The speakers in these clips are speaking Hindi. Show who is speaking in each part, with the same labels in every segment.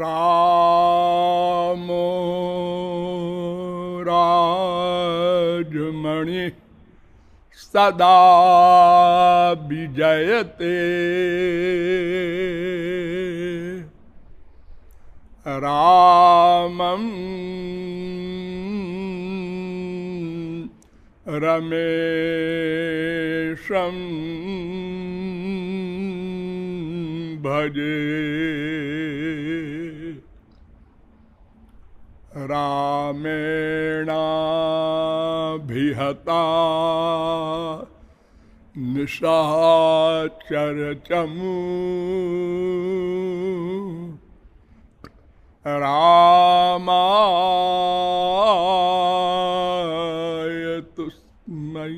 Speaker 1: रामो राजमणि सदा विजयते रामं रमेशं भजे रामेणाभिहता निशाचरचमु रामाय तुस्मै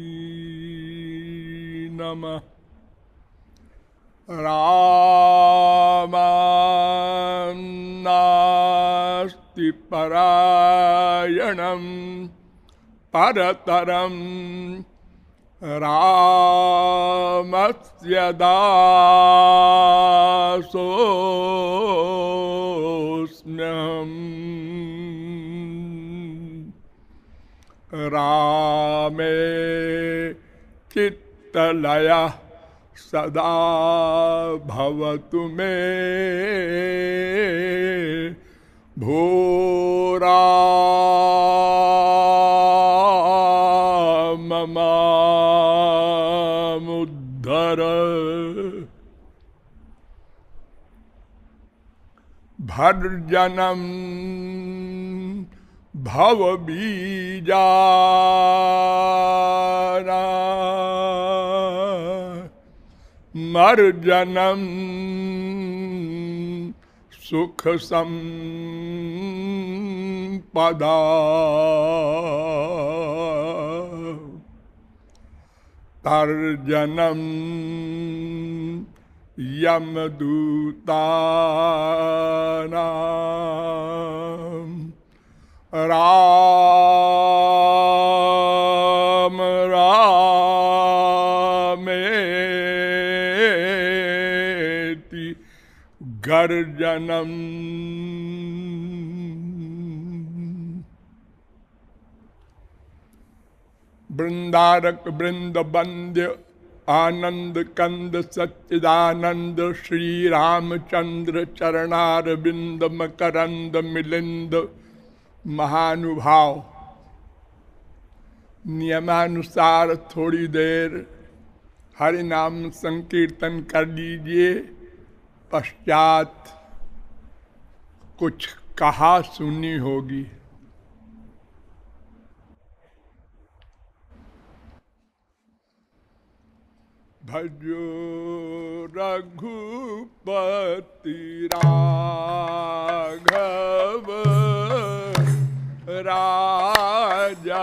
Speaker 1: नमः रा परायणं परतरं रामस्य रामे चित्तलयः सदा भवतु मे भूरा ममामुद्धर भर्जनम बीजा मर्जनम सुख संपदा तर्जनम यमदूता रा गर्जनम वृंदारक वृंद बंद आनंद कंद सच्चिदानंद श्री रामचंद्र चरणार बिंद मकरंद मिलिंद महानुभाव नियमानुसार थोड़ी देर हरि नाम संकीर्तन कर लीजिए पश्चात कुछ कहा सुनी होगी भजो रघुपति राघव राजा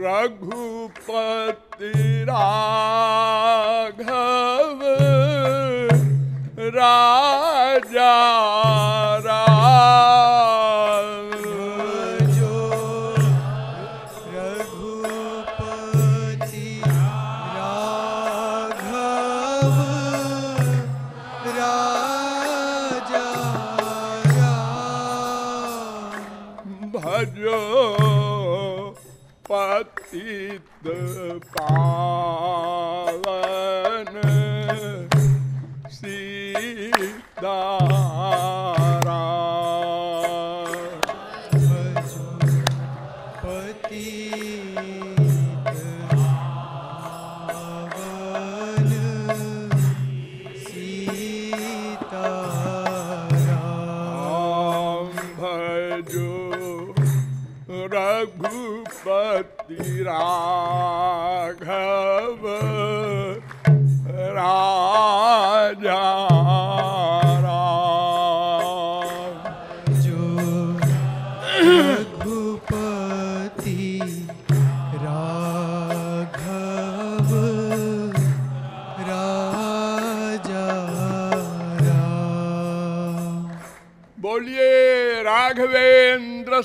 Speaker 1: रघुपति राघव राजा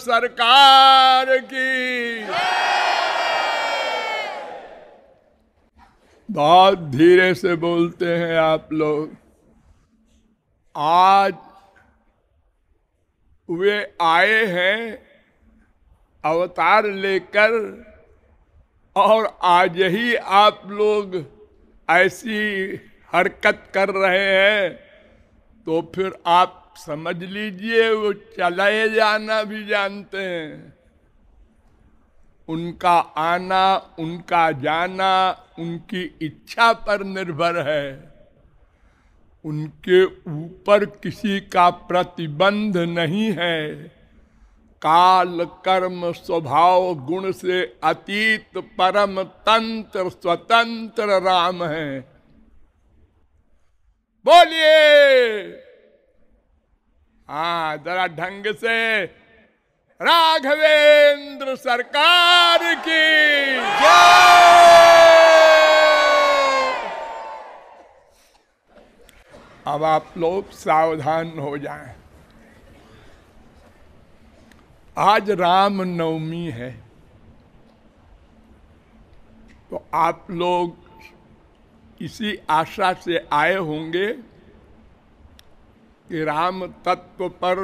Speaker 1: सरकार की बहुत धीरे से बोलते हैं आप लोग आज वे आए हैं अवतार लेकर और आज ही आप लोग ऐसी हरकत कर रहे हैं तो फिर आप समझ लीजिए वो चलाए जाना भी जानते हैं उनका आना उनका जाना उनकी इच्छा पर निर्भर है उनके ऊपर किसी का प्रतिबंध नहीं है काल कर्म स्वभाव गुण से अतीत परम तंत्र स्वतंत्र राम है बोलिए हाँ जरा ढंग से राघवेंद्र सरकार की अब आप लोग सावधान हो जाएं। आज राम नवमी है तो आप लोग इसी आशा से आए होंगे कि राम तत्व पर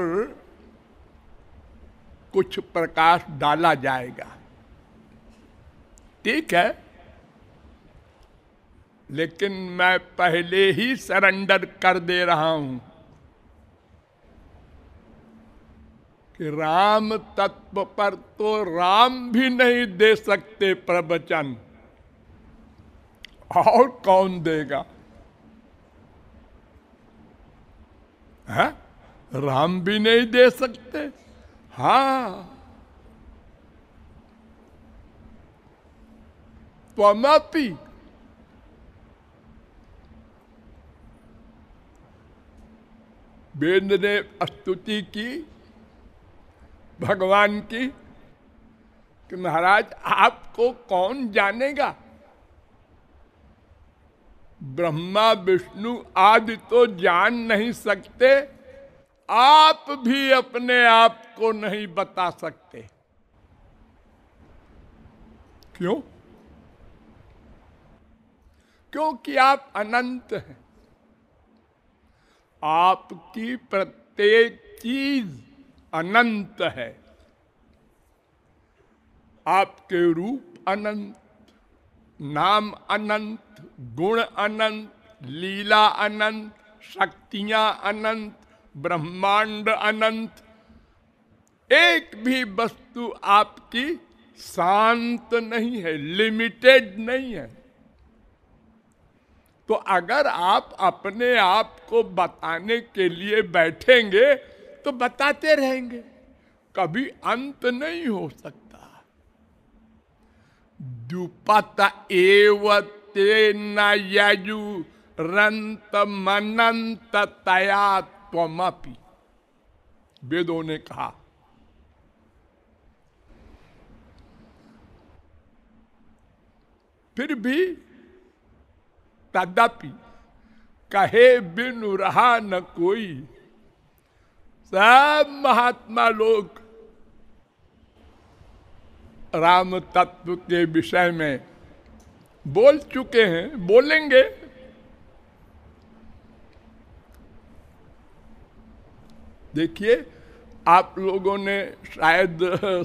Speaker 1: कुछ प्रकाश डाला जाएगा ठीक है लेकिन मैं पहले ही सरेंडर कर दे रहा हूं कि राम तत्व पर तो राम भी नहीं दे सकते प्रवचन और कौन देगा है? राम भी नहीं दे सकते हा त्वमपि तो बेंद ने स्तुति की भगवान की कि महाराज आपको कौन जानेगा ब्रह्मा विष्णु आदि तो जान नहीं सकते आप भी अपने आप को नहीं बता सकते क्यों क्योंकि आप अनंत हैं आपकी प्रत्येक चीज अनंत है आपके रूप अनंत नाम अनंत गुण अनंत लीला अनंत शक्तियां अनंत ब्रह्मांड अनंत एक भी वस्तु आपकी शांत नहीं है लिमिटेड नहीं है तो अगर आप अपने आप को बताने के लिए बैठेंगे तो बताते रहेंगे कभी अंत नहीं हो सकता दुपत एव ते यजु रंत मनंत तया त्वमपि वेदों ने कहा फिर भी तदपि कहे बिनु रहा न कोई सब महात्मा लोग राम तत्व के विषय में बोल चुके हैं बोलेंगे देखिए आप लोगों ने शायद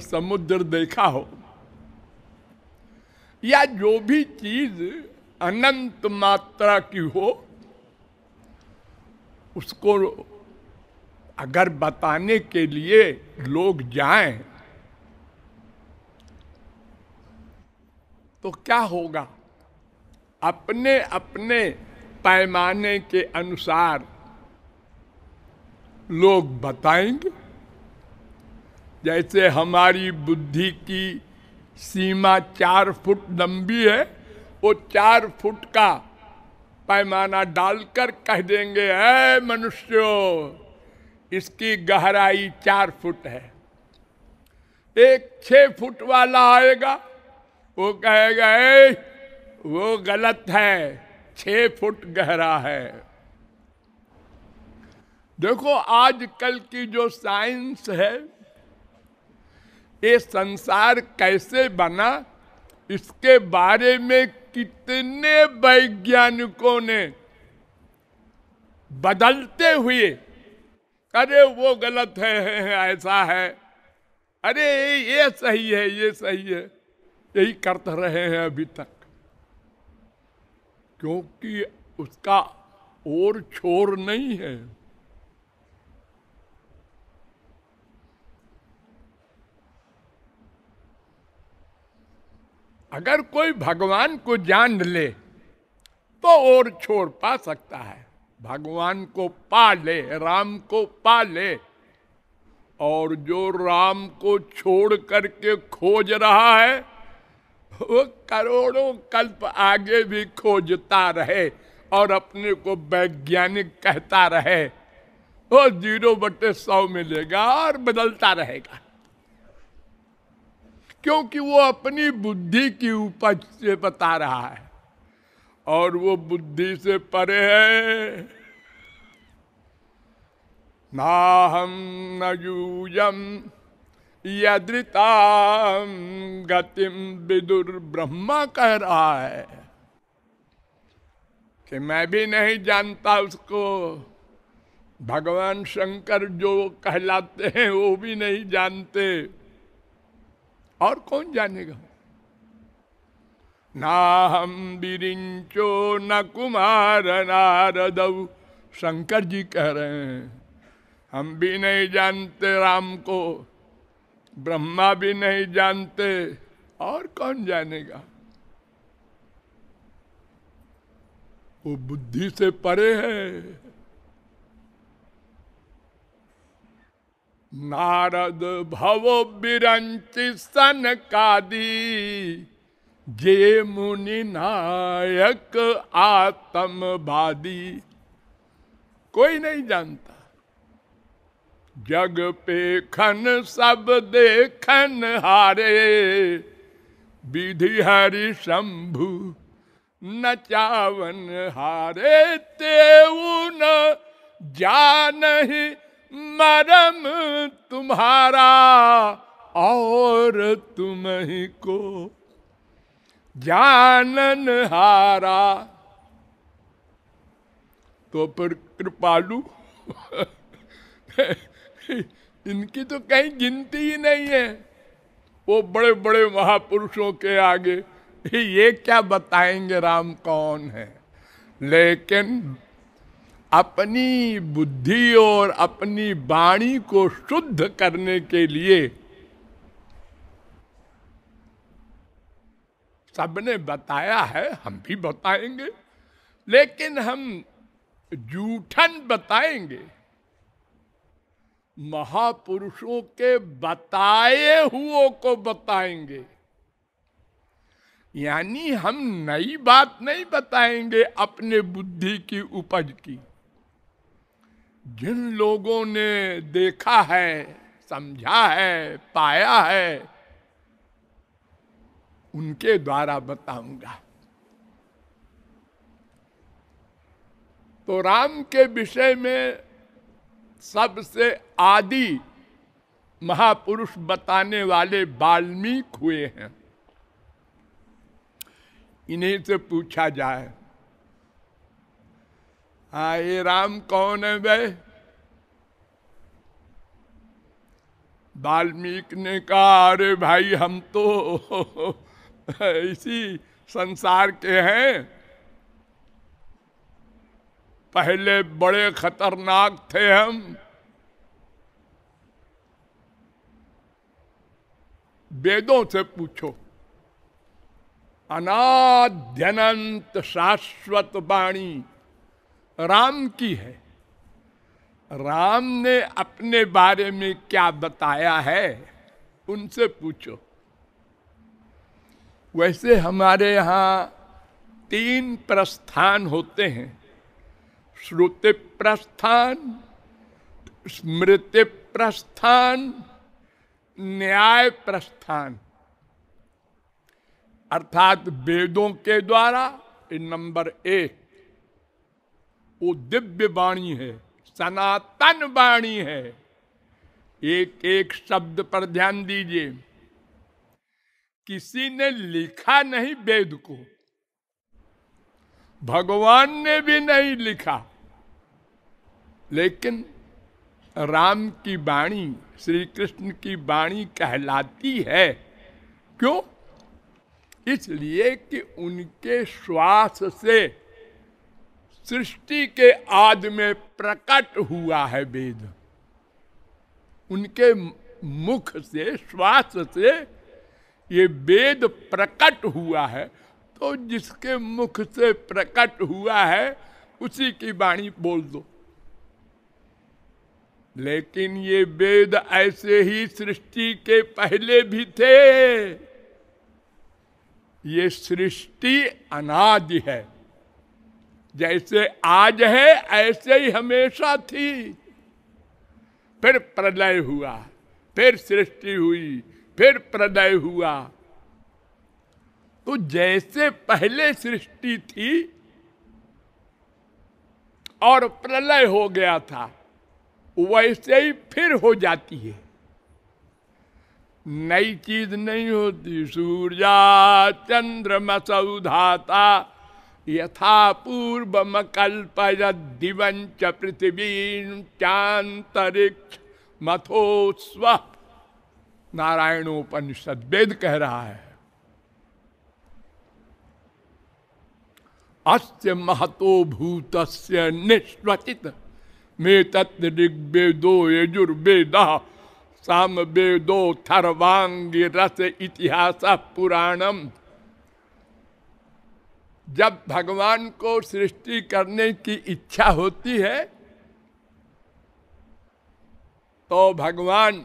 Speaker 1: समुद्र देखा हो या जो भी चीज अनंत मात्रा की हो उसको अगर बताने के लिए लोग जाएं तो क्या होगा अपने अपने पैमाने के अनुसार लोग बताएंगे जैसे हमारी बुद्धि की सीमा चार फुट लंबी है वो चार फुट का पैमाना डालकर कह देंगे है मनुष्यो इसकी गहराई चार फुट है एक छ फुट वाला आएगा वो कहेगा वो गलत है छ फुट गहरा है देखो आजकल की जो साइंस है ये संसार कैसे बना इसके बारे में कितने वैज्ञानिकों ने बदलते हुए अरे वो गलत है, है ऐसा है अरे ये सही है ये सही है यही करते रहे हैं अभी तक क्योंकि उसका और छोर नहीं है अगर कोई भगवान को जान ले तो और छोर पा सकता है भगवान को पा ले राम को पा ले और जो राम को छोड़ करके खोज रहा है वो करोड़ों कल्प आगे भी खोजता रहे और अपने को वैज्ञानिक कहता रहे वो जीरो बटे सौ मिलेगा और बदलता रहेगा क्योंकि वो अपनी बुद्धि की उपज से बता रहा है और वो बुद्धि से परे है ना हम न यूयम यदृता गतिम विदुर ब्रह्मा कह रहा है कि मैं भी नहीं जानता उसको भगवान शंकर जो कहलाते हैं वो भी नहीं जानते और कौन जानेगा ना हम बिरिंचो न कुमार नारद शंकर जी कह रहे हैं हम भी नहीं जानते राम को ब्रह्मा भी नहीं जानते और कौन जानेगा वो बुद्धि से परे है नारद भवो बिरंचि सन कादी जे मुनि नायक आत्मवादी कोई नहीं जानता जग पे खन सब देखन हारे विधि हरि शंभु नचावन हारे न जान ही मरम तुम्हारा और तुम ही को जानन हारा तो पर कृपालू इनकी तो कहीं गिनती ही नहीं है वो बड़े बड़े महापुरुषों के आगे ये क्या बताएंगे राम कौन है लेकिन अपनी बुद्धि और अपनी वाणी को शुद्ध करने के लिए सबने बताया है हम भी बताएंगे लेकिन हम जूठन बताएंगे महापुरुषों के बताए हुओं को बताएंगे यानी हम नई बात नहीं बताएंगे अपने बुद्धि की उपज की जिन लोगों ने देखा है समझा है पाया है उनके द्वारा बताऊंगा तो राम के विषय में सबसे आदि महापुरुष बताने वाले बाल्मीक हुए हैं इन्हीं से पूछा जाए हा ये राम कौन है वे वाल्मीकि ने कहा अरे भाई हम तो इसी संसार के हैं पहले बड़े खतरनाक थे हम वेदों से पूछो अनाध्यनंत शाश्वत वाणी राम की है राम ने अपने बारे में क्या बताया है उनसे पूछो वैसे हमारे यहाँ तीन प्रस्थान होते हैं श्रुति प्रस्थान स्मृति प्रस्थान न्याय प्रस्थान अर्थात वेदों के द्वारा नंबर एक वो दिव्य वाणी है सनातन वाणी है एक एक शब्द पर ध्यान दीजिए किसी ने लिखा नहीं वेद को भगवान ने भी नहीं लिखा लेकिन राम की वाणी श्री कृष्ण की वाणी कहलाती है क्यों इसलिए कि उनके श्वास से सृष्टि के आद में प्रकट हुआ है वेद उनके मुख से श्वास से ये वेद प्रकट हुआ है तो जिसके मुख से प्रकट हुआ है उसी की वाणी बोल दो लेकिन ये वेद ऐसे ही सृष्टि के पहले भी थे ये सृष्टि अनादि है जैसे आज है ऐसे ही हमेशा थी फिर प्रलय हुआ फिर सृष्टि हुई फिर प्रलय हुआ तो जैसे पहले सृष्टि थी और प्रलय हो गया था वैसे ही फिर हो जाती है नई चीज नहीं होती सूर्या चंद्रमा सौधाता यथा पूर्व कल्पय दिवं च पृथ्वी चांतरिक्ष मथो स्व नारायणोपनिषद वेद कह रहा है अस्य महतो भूतस्य निष्वचित दो ऋग्वेदो यजुर्वेद साम वेदो रस इतिहास पुराणम जब भगवान को सृष्टि करने की इच्छा होती है तो भगवान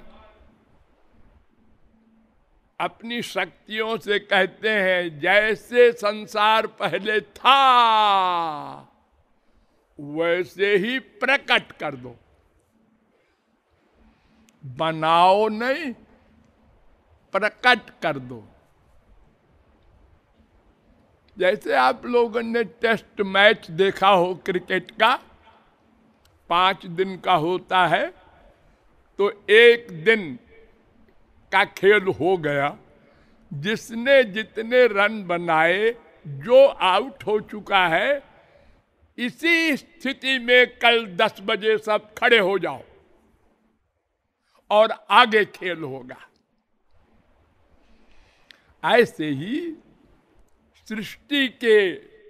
Speaker 1: अपनी शक्तियों से कहते हैं जैसे संसार पहले था वैसे ही प्रकट कर दो बनाओ नहीं प्रकट कर दो जैसे आप लोगों ने टेस्ट मैच देखा हो क्रिकेट का पांच दिन का होता है तो एक दिन का खेल हो गया जिसने जितने रन बनाए जो आउट हो चुका है इसी स्थिति में कल दस बजे सब खड़े हो जाओ और आगे खेल होगा ऐसे ही सृष्टि के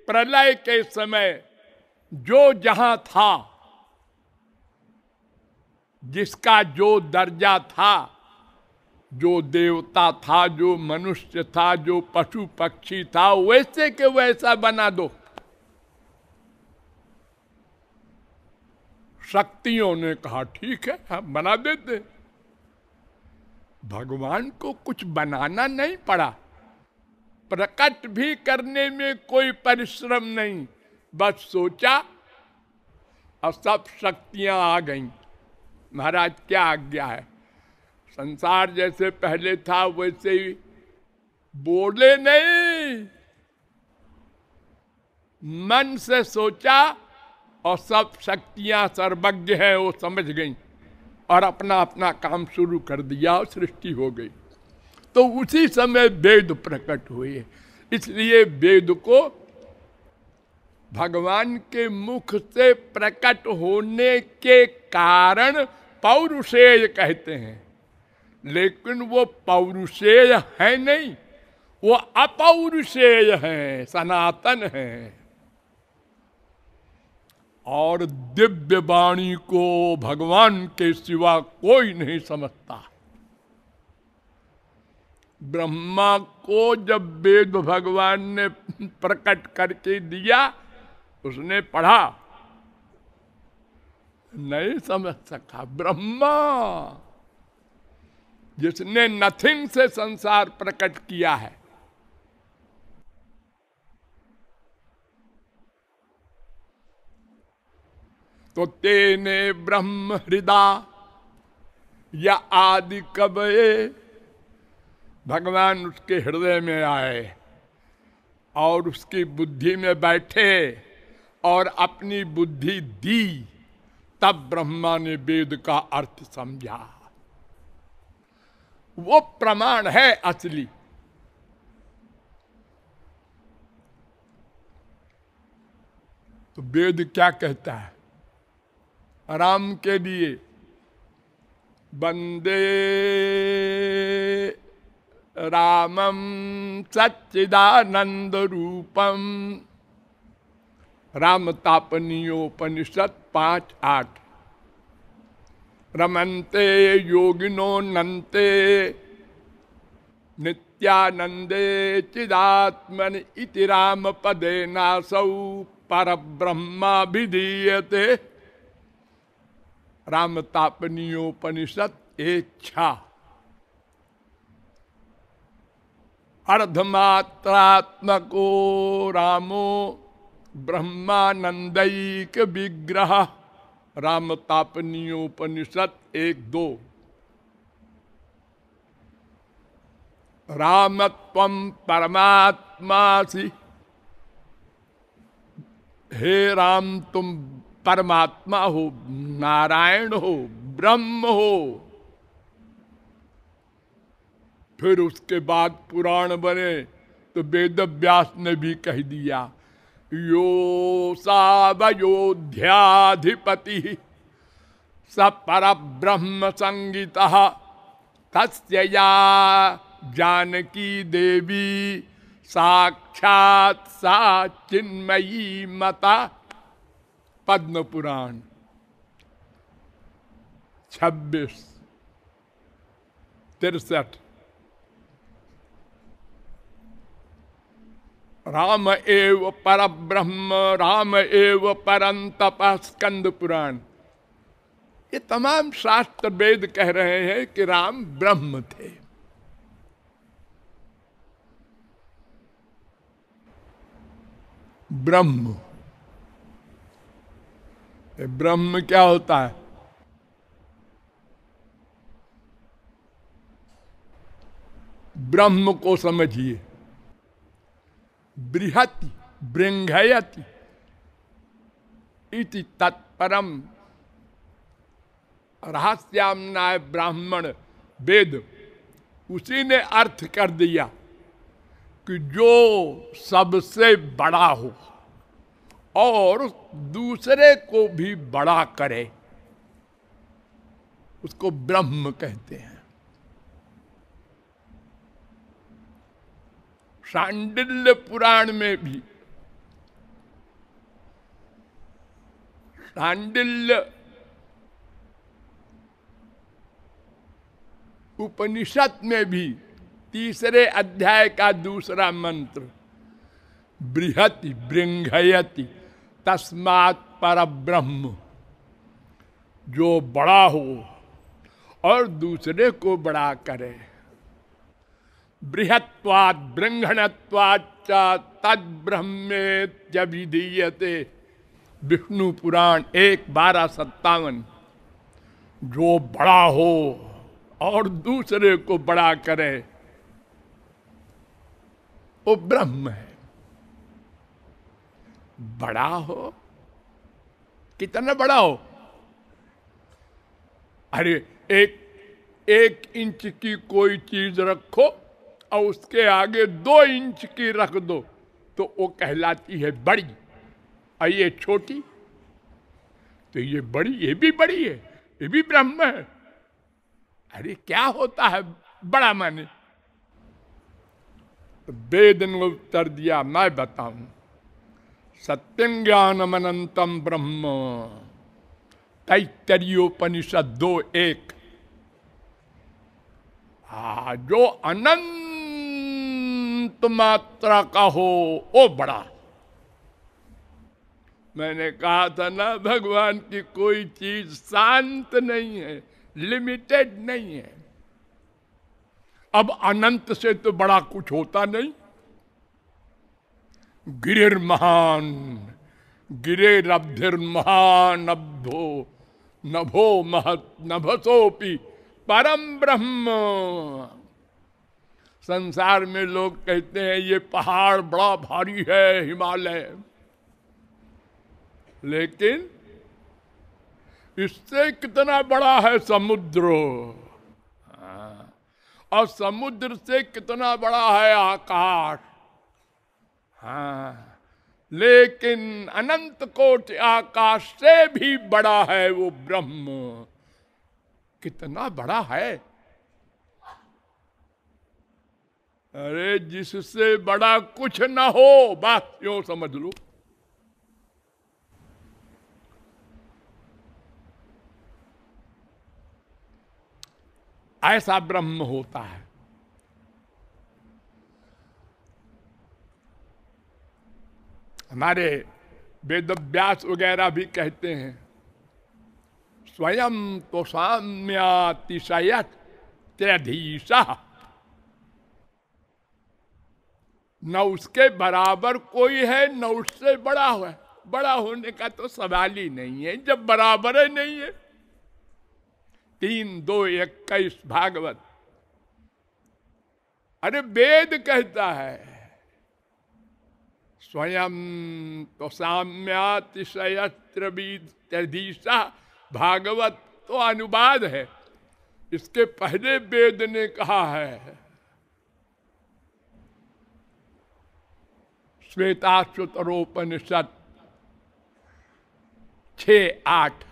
Speaker 1: प्रलय के समय जो जहां था जिसका जो दर्जा था जो देवता था जो मनुष्य था जो पशु पक्षी था वैसे के वैसा बना दो शक्तियों ने कहा ठीक है हम बना देते भगवान को कुछ बनाना नहीं पड़ा प्रकट भी करने में कोई परिश्रम नहीं बस सोचा और सब शक्तियां आ गईं महाराज क्या आज्ञा है संसार जैसे पहले था वैसे ही बोले नहीं मन से सोचा और सब शक्तियाँ सर्वज्ञ है वो समझ गई और अपना अपना काम शुरू कर दिया और सृष्टि हो गई तो उसी समय वेद प्रकट हुए इसलिए वेद को भगवान के मुख से प्रकट होने के कारण पौरुषेय कहते हैं लेकिन वो पौरुषेय है नहीं वो अपौरुषेय है सनातन है और दिव्य वाणी को भगवान के सिवा कोई नहीं समझता ब्रह्मा को जब वेद भगवान ने प्रकट करके दिया उसने पढ़ा नहीं समझ सका ब्रह्मा जिसने नथिंग से संसार प्रकट किया है तो तेने ब्रह्म हृदा या आदि ये भगवान उसके हृदय में आए और उसकी बुद्धि में बैठे और अपनी बुद्धि दी तब ब्रह्मा ने वेद का अर्थ समझा वो प्रमाण है असली तो वेद क्या कहता है राम के लिए वंदे रामम सच्चिदानंद रूपम राम तापनीयोपनिषद पांच आठ रमनते योगिनो नन्ते नित्यानंदे चिदात्मन इति पदे नासौ दीयते राम तापनीयोपनिषद इच्छा अर्धमात्रात्मको रामो ब्रह्मानंदक विग्रह राम तापनीयोपनिषद एक दो राम परमात्मा परमात्मा हे राम तुम परमात्मा हो नारायण हो ब्रह्म हो फिर उसके बाद पुराण बने तो वेद व्यास ने भी कह दिया यो सावयोध्याधिपति स पर ब्रह्म संगीत तस्या जानकी देवी साक्षात सा चिन्मयी मता पद्म पुराण छब्बीस तिरसठ राम एव पर ब्रह्म राम एव परम स्कंद पुराण ये तमाम शास्त्र वेद कह रहे हैं कि राम ब्रह्म थे ब्रह्म ब्रह्म क्या होता है ब्रह्म को समझिए बृहति बृंघयति इति तत्परम रहस्याम नाय ब्राह्मण वेद उसी ने अर्थ कर दिया कि जो सबसे बड़ा हो और दूसरे को भी बड़ा करे उसको ब्रह्म कहते हैं सांडिल्य पुराण में भी सांडिल्य उपनिषद में भी तीसरे अध्याय का दूसरा मंत्र बृहति बृंगयति तस्मात पर ब्रह्म जो बड़ा हो और दूसरे को बड़ा करे बृहत्वाद ब्रह्मणत्वाच तद ब्रह्मेत्यभिधीयते विष्णु पुराण एक बारह सत्तावन जो बड़ा हो और दूसरे को बड़ा करे वो ब्रह्म है बड़ा हो कितना बड़ा हो अरे एक एक इंच की कोई चीज रखो और उसके आगे दो इंच की रख दो तो वो कहलाती है बड़ी और ये छोटी तो ये बड़ी ये भी बड़ी है ये भी ब्रह्म है अरे क्या होता है बड़ा माने वेद ने उत्तर दिया मैं बताऊं सत्यम ज्ञानमनंतम ब्रह्म तैतरियोपनिषद दो एक आ, जो अनंत मात्रा का हो वो बड़ा मैंने कहा था ना भगवान की कोई चीज शांत नहीं है लिमिटेड नहीं है अब अनंत से तो बड़ा कुछ होता नहीं गिरिर्महान अभो नभो महत नभसोपि परम ब्रह्म संसार में लोग कहते हैं ये पहाड़ बड़ा भारी है हिमालय लेकिन इससे कितना बड़ा है समुद्र हाँ। और समुद्र से कितना बड़ा है आकाश हाँ लेकिन अनंत कोट आकाश से भी बड़ा है वो ब्रह्म कितना बड़ा है अरे जिससे बड़ा कुछ ना हो बात यो समझ लो ऐसा ब्रह्म होता है हमारे व्यास वगैरह भी कहते हैं स्वयं तो साम्यातिशय त्यधीशा न उसके बराबर कोई है न उससे बड़ा है बड़ा होने का तो सवाल ही नहीं है जब बराबर है नहीं है तीन दो इक्कीस भागवत अरे वेद कहता है स्वयं तो साम्यातिशयत्र भागवत तो अनुवाद है इसके पहले वेद ने कहा है श्वेताश्वतरोपनिषद छ आठ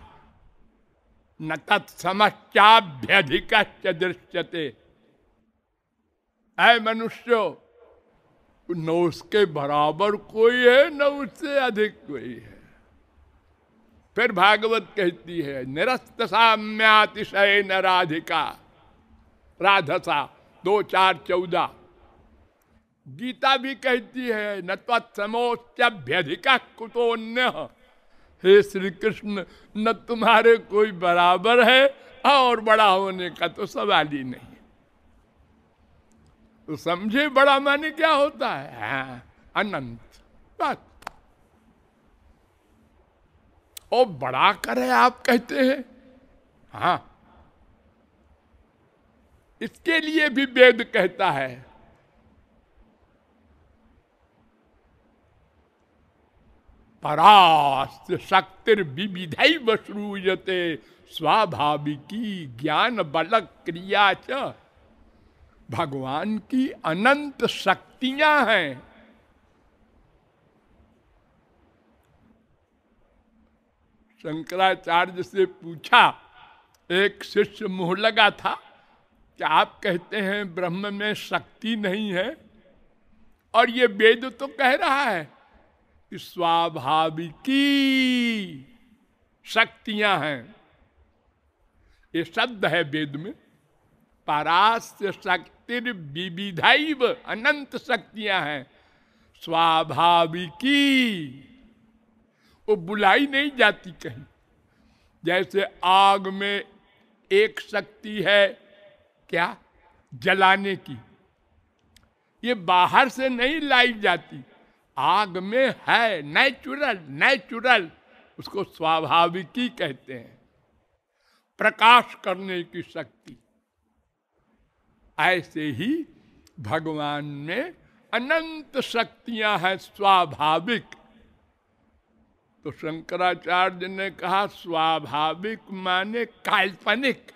Speaker 1: न तत्समस्याभ्यधिक दृश्यते ऐ मनुष्य न उसके बराबर कोई है न उससे अधिक कोई है फिर भागवत कहती है निरस्त साम्यातिशय न राधिका राधसा दो चार चौदह गीता भी कहती है न तत्समोच्यभ्यधिका कुतोन्य हे श्री कृष्ण न तुम्हारे कोई बराबर है और बड़ा होने का तो सवाल ही नहीं तो समझे बड़ा माने क्या होता है हाँ, अनंत बात और बड़ा करे आप कहते हैं हाँ इसके लिए भी वेद कहता है परास्त शक्तिर विविध वसूयते स्वाभाविकी ज्ञान बल क्रिया च भगवान की अनंत शक्तियां हैं शंकराचार्य से पूछा एक शिष्य मुंह लगा था कि आप कहते हैं ब्रह्म में शक्ति नहीं है और ये वेद तो कह रहा है कि स्वाभाविकी शक्तियां हैं ये शब्द है वेद में परास्त शक्ति विविधैव अनंत शक्तियां हैं स्वाभाविकी वो बुलाई नहीं जाती कहीं जैसे आग में एक शक्ति है क्या जलाने की ये बाहर से नहीं लाई जाती आग में है नेचुरल नेचुरल उसको स्वाभाविकी कहते हैं प्रकाश करने की शक्ति ऐसे ही भगवान में अनंत शक्तियां हैं स्वाभाविक तो शंकराचार्य ने कहा स्वाभाविक माने काल्पनिक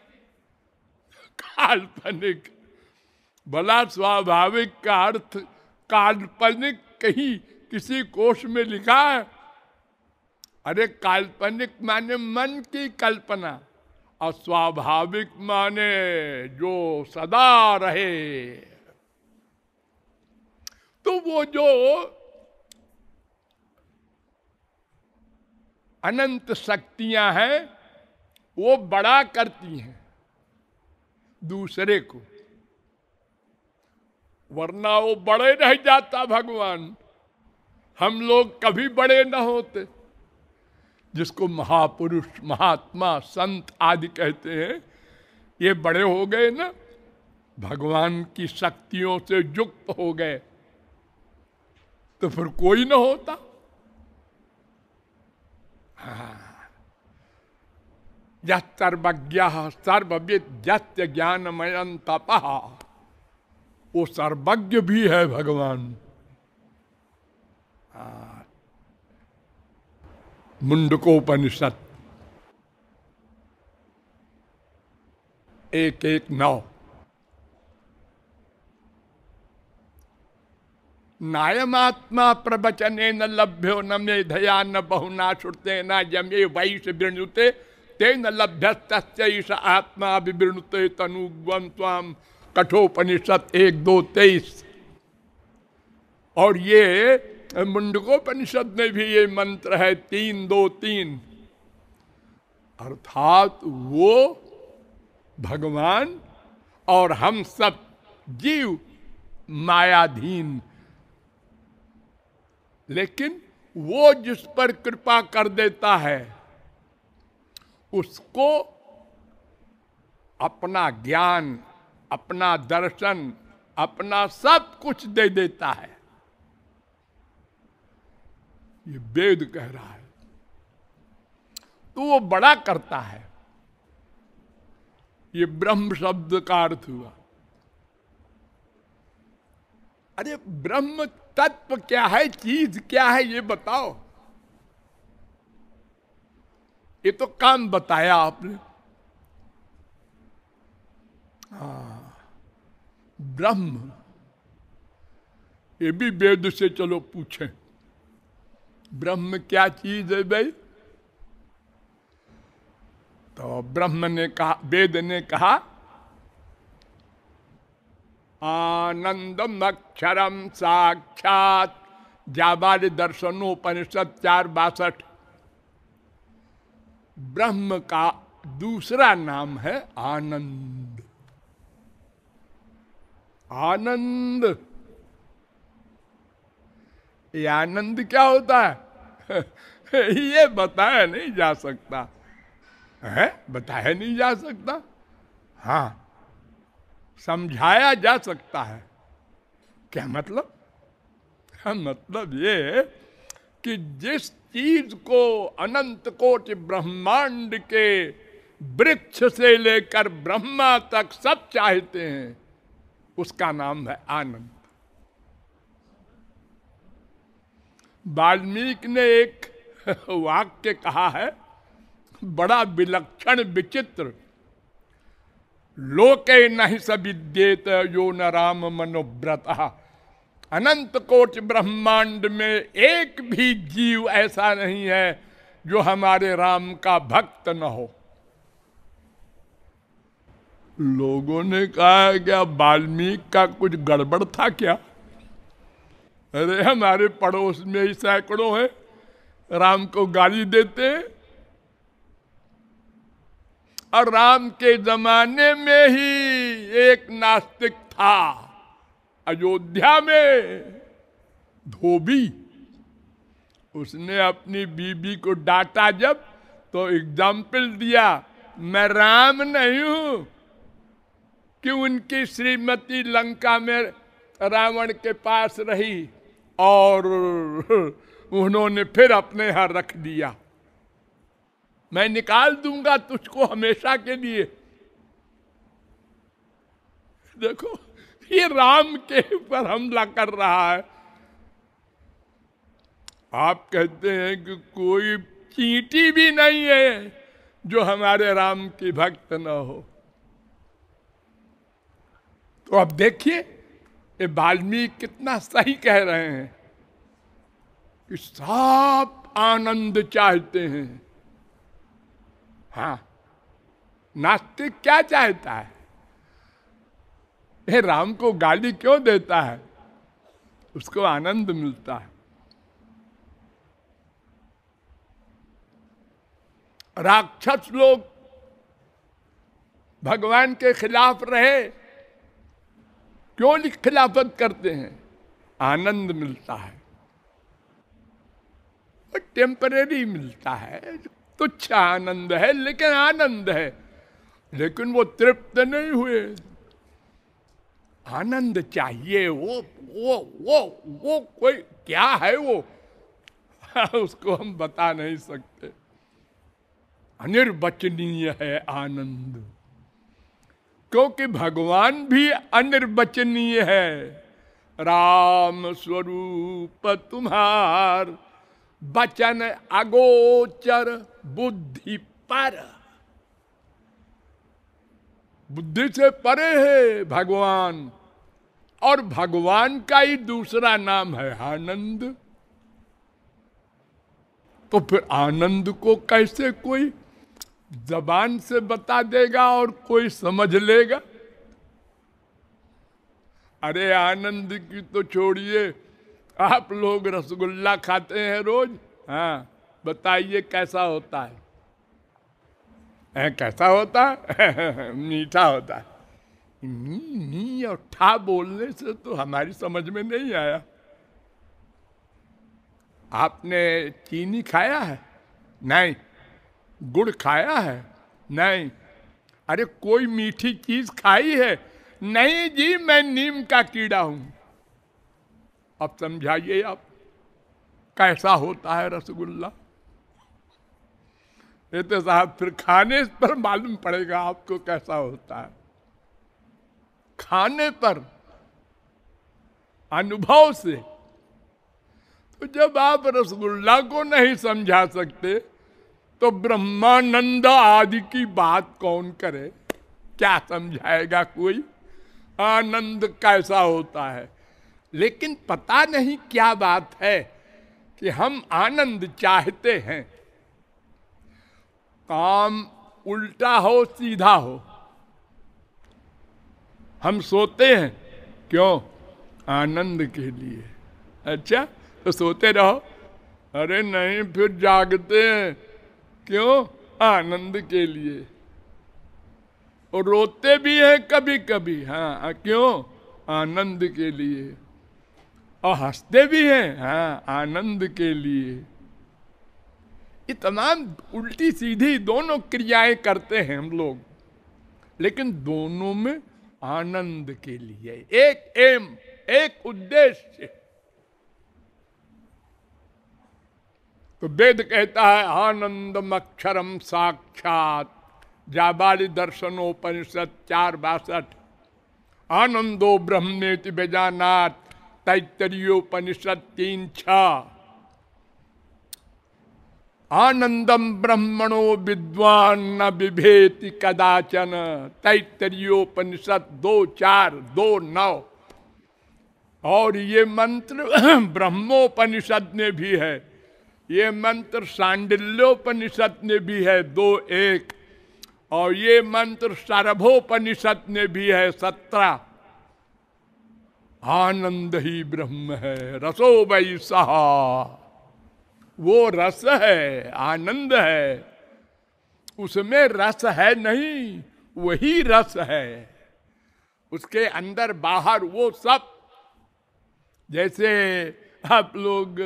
Speaker 1: काल्पनिक भला स्वाभाविक का अर्थ काल्पनिक कहीं किसी कोष में लिखा है अरे काल्पनिक माने मन की कल्पना अस्वाभाविक माने जो सदा रहे तो वो जो अनंत शक्तियां हैं वो बड़ा करती हैं दूसरे को वरना वो बड़े रह जाता भगवान हम लोग कभी बड़े न होते जिसको महापुरुष महात्मा संत आदि कहते हैं ये बड़े हो गए ना भगवान की शक्तियों से युक्त हो गए तो फिर कोई ना होता हाँ। यह सर्वज्ञ सर्वविद ज्ञानमय तप वो सर्वज्ञ भी है भगवान हाँ मुंडकोपनिषद एक एक नौ नायमात्मा प्रवचने न लभ्यो न मेधया न बहुना श्रुते न जमे वैश वृणुते ते न लभ्यस्त आत्मा विवृणुते तनुगम ताम कठोपनिषद एक दो तेईस और ये मुंडकोपनिषद में भी ये मंत्र है तीन दो तीन अर्थात वो भगवान और हम सब जीव मायाधीन लेकिन वो जिस पर कृपा कर देता है उसको अपना ज्ञान अपना दर्शन अपना सब कुछ दे देता है ये वेद कह रहा है तो वो बड़ा करता है ये ब्रह्म शब्द का अर्थ हुआ अरे ब्रह्म तत्व क्या है चीज क्या है ये बताओ ये तो काम बताया आपने हा ब्रह्म ये भी वेद से चलो पूछें ब्रह्म क्या चीज है भाई तो ब्रह्म ने कहा वेद ने कहा आनंदम अक्षरम साक्षात जाबाल दर्शनोपनिषद चार बासठ ब्रह्म का दूसरा नाम है आनंद आनंद ये आनंद क्या होता है ये बताया नहीं जा सकता है बताया नहीं जा सकता हाँ समझाया जा सकता है क्या मतलब हाँ, मतलब ये कि जिस चीज को अनंत कोट ब्रह्मांड के वृक्ष से लेकर ब्रह्मा तक सब चाहते हैं उसका नाम है आनंद वाल्मीकि ने एक वाक्य कहा है बड़ा विलक्षण विचित्र लोके नहीं सविद्येत यो न राम मनोव्रत अनंत कोट ब्रह्मांड में एक भी जीव ऐसा नहीं है जो हमारे राम का भक्त न हो लोगों ने कहा क्या वाल्मीकि का कुछ गड़बड़ था क्या अरे हमारे पड़ोस में ही सैकड़ों हैं राम को गाली देते हैं और राम के जमाने में ही एक नास्तिक था अयोध्या में धोबी उसने अपनी बीबी को डांटा जब तो एग्जाम्पल दिया मैं राम नहीं हूं कि उनकी श्रीमती लंका में रावण के पास रही और उन्होंने फिर अपने यहां रख दिया मैं निकाल दूंगा तुझको हमेशा के लिए देखो ये राम के ऊपर हमला कर रहा है आप कहते हैं कि कोई चींटी भी नहीं है जो हमारे राम की भक्त ना हो तो अब देखिए ये वाल्मीकि कितना सही कह रहे हैं कि सब आनंद चाहते हैं हा नास्तिक क्या चाहता है ये राम को गाली क्यों देता है उसको आनंद मिलता है राक्षस लोग भगवान के खिलाफ रहे क्यों खिलाफत करते हैं आनंद मिलता है टेम्परेरी मिलता है तुच्छ आनंद है लेकिन आनंद है लेकिन वो तृप्त नहीं हुए आनंद चाहिए वो वो वो वो कोई क्या है वो उसको हम बता नहीं सकते अनिर्वचनीय है आनंद क्योंकि भगवान भी अनिर्वचनीय है राम स्वरूप तुम्हार बचन अगोचर बुद्धि पर बुद्धि से परे है भगवान और भगवान का ही दूसरा नाम है आनंद तो फिर आनंद को कैसे कोई जबान से बता देगा और कोई समझ लेगा अरे आनंद की तो छोड़िए आप लोग रसगुल्ला खाते हैं रोज हाँ बताइए कैसा होता है ए, कैसा होता है मीठा होता है नी नी और ठा बोलने से तो हमारी समझ में नहीं आया आपने चीनी खाया है नहीं गुड़ खाया है नहीं अरे कोई मीठी चीज खाई है नहीं जी मैं नीम का कीड़ा हूं अब समझाइए आप कैसा होता है रसगुल्ला तो साहब फिर खाने पर मालूम पड़ेगा आपको कैसा होता है खाने पर अनुभव से तो जब आप रसगुल्ला को नहीं समझा सकते तो ब्रह्मानंद आदि की बात कौन करे क्या समझाएगा कोई आनंद कैसा होता है लेकिन पता नहीं क्या बात है कि हम आनंद चाहते हैं काम उल्टा हो सीधा हो हम सोते हैं क्यों आनंद के लिए अच्छा तो सोते रहो अरे नहीं फिर जागते हैं क्यों आनंद के लिए और रोते भी हैं कभी कभी हाँ, हाँ क्यों आनंद के लिए और हंसते भी हैं हाँ आनंद के लिए ये तमाम उल्टी सीधी दोनों क्रियाएं करते हैं हम लोग लेकिन दोनों में आनंद के लिए एक एम एक उद्देश्य तो वेद कहता है आनंदम अक्षरम साक्षात जाबाली दर्शनोपनिषद चार बासठ आनंदो ब्रह्मेति बेजानाथ तैतरीयोपनिषद तीन छ आनंदम ब्रह्मणो विद्वान न विभेति कदाचन तैतरीयोपनिषद दो चार दो नौ और ये मंत्र ब्रह्मोपनिषद में भी है ये मंत्र सांडिल्योपनिषद ने भी है दो एक और ये मंत्र सारभोपनिषद ने भी है सत्रह आनंद ही ब्रह्म है रसो भाई सहा वो रस है आनंद है उसमें रस है नहीं वही रस है उसके अंदर बाहर वो सब जैसे आप लोग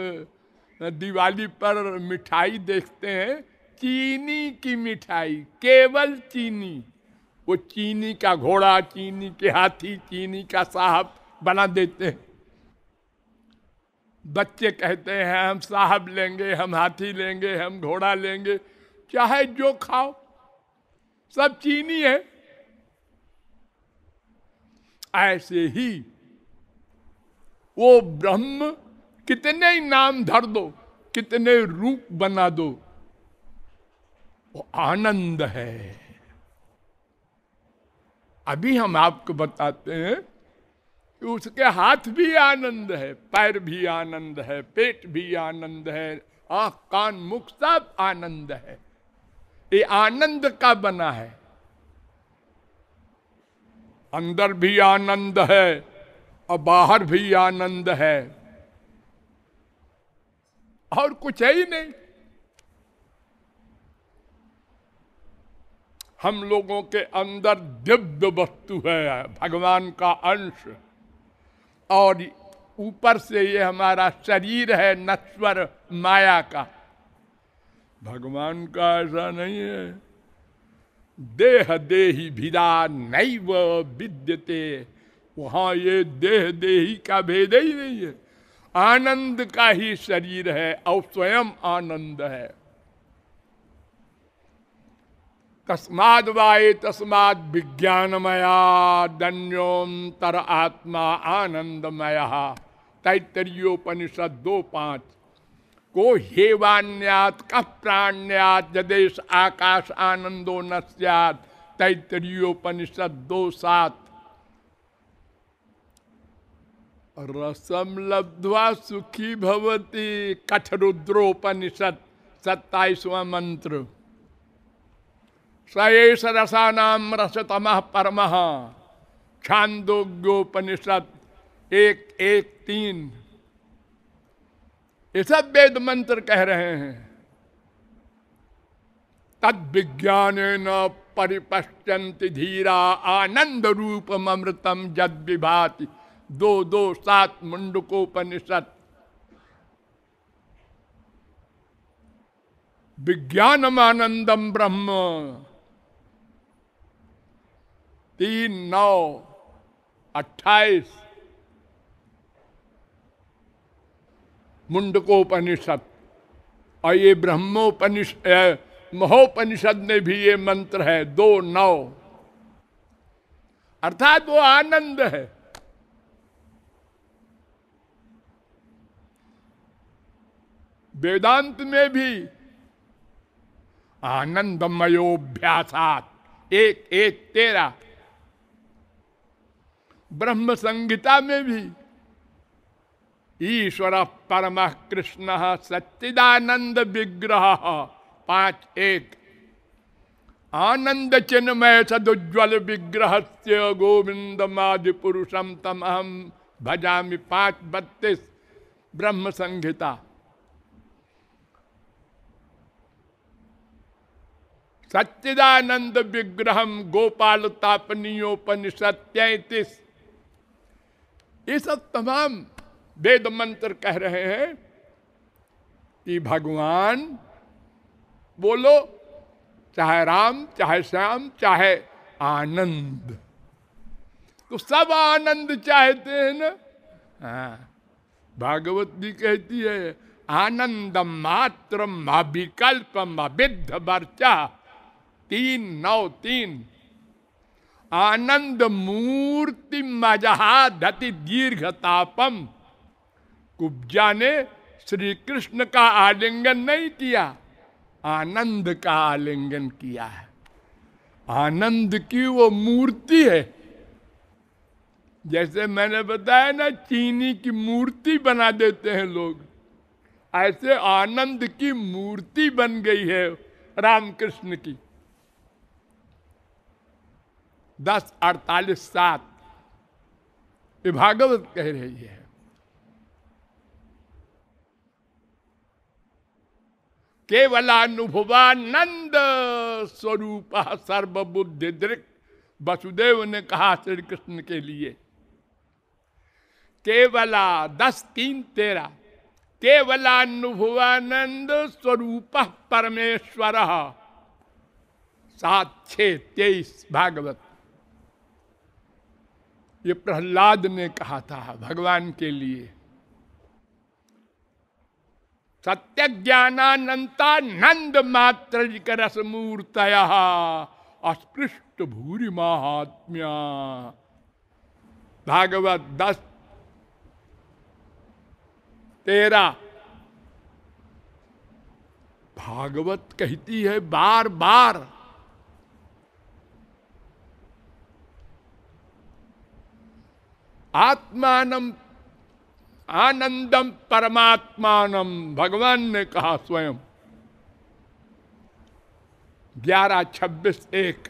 Speaker 1: दिवाली पर मिठाई देखते हैं चीनी की मिठाई केवल चीनी वो चीनी का घोड़ा चीनी के हाथी चीनी का साहब बना देते हैं बच्चे कहते हैं हम साहब लेंगे हम हाथी लेंगे हम घोड़ा लेंगे चाहे जो खाओ सब चीनी है ऐसे ही वो ब्रह्म कितने नाम धर दो कितने रूप बना दो वो आनंद है अभी हम आपको बताते हैं कि उसके हाथ भी आनंद है पैर भी आनंद है पेट भी आनंद है आख कान मुख सब आनंद है ये आनंद का बना है अंदर भी आनंद है और बाहर भी आनंद है और कुछ है ही नहीं हम लोगों के अंदर दिव्य वस्तु है भगवान का अंश और ऊपर से ये हमारा शरीर है नश्वर माया का भगवान का ऐसा नहीं है देह देही भिदा नहीं विद्यते वहां ये देह देही का भेद ही नहीं है आनंद का ही शरीर है और स्वयं आनंद है तस्माद वाय तस्माद विज्ञानमया धन्योम तर आत्मा आनंदमय तैतरीयोपनिषद दो पांच को हेवान्यात कह प्राण्यात जदेश आकाश आनंदो न सैतरीयोपनिषद दो सात रसम लब्ध्वा सुखी भवती कठरुद्रोपनिषद सत्ताईसवा मंत्र सयेश रसानाम रसतम परम छांदोग्योपनिषद एक एक तीन ये सब वेद मंत्र कह रहे हैं तद विज्ञान न परिपश्यंत धीरा आनंद रूपम अमृतम जद विभाति दो दो सात मुंडकोपनिषद विज्ञानम आनंदम ब्रह्म तीन नौ अट्ठाईस मुंडकोपनिषद और ये ब्रह्मोपनिषद महोपनिषद में भी ये मंत्र है दो नौ अर्थात वो आनंद है वेदांत में भी आनंदमयोभ्यासात एक एक तेरा ब्रह्म संगीता में भी ईश्वर परम कृष्ण सच्चिदानंद विग्रह पांच एक आनंद चिन्मय सदुज्वल विग्रह से गोविंदमादि पुरुषम तम अहम भजामी पांच बत्तीस ब्रह्म संहिता सच्चिदानंद विग्रह गोपाल तापनीयोपनिषत्तैतीस ये सब तमाम वेद मंत्र कह रहे हैं कि भगवान बोलो चाहे राम चाहे श्याम चाहे आनंद तो सब आनंद चाहते हैं ना हाँ भागवत जी कहती है आनंद मात्र विकल्प मिद्ध वर्चा तीन नौ तीन आनंद मूर्ति धति दीर्घ तापम कुब्जा ने श्री कृष्ण का आलिंगन नहीं किया आनंद का आलिंगन किया है आनंद की वो मूर्ति है जैसे मैंने बताया ना चीनी की मूर्ति बना देते हैं लोग ऐसे आनंद की मूर्ति बन गई है रामकृष्ण की दस अड़तालीस सात ये भागवत कह रही है अनुभवानंद स्वरूप सर्वबुद्धि दृक वसुदेव ने कहा श्री कृष्ण के लिए केवला दस तीन तेरह अनुभवानंद स्वरूप परमेश्वर सात छे तेईस भागवत ये प्रहलाद ने कहा था भगवान के लिए सत्य ज्ञानानंता नंद मात्र मूर्त अस्पृष्ट भूरी महात्म्या भागवत दस तेरा भागवत कहती है बार बार आत्मान आनंदम परमात्मानम भगवान ने कहा स्वयं ग्यारह छब्बीस एक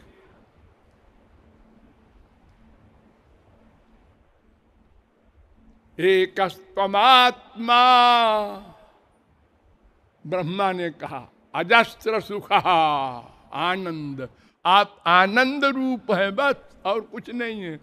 Speaker 1: एक स्तमात्मा ब्रह्मा ने कहा अजस्त्र सुख आनंद आप आनंद रूप है बस और कुछ नहीं है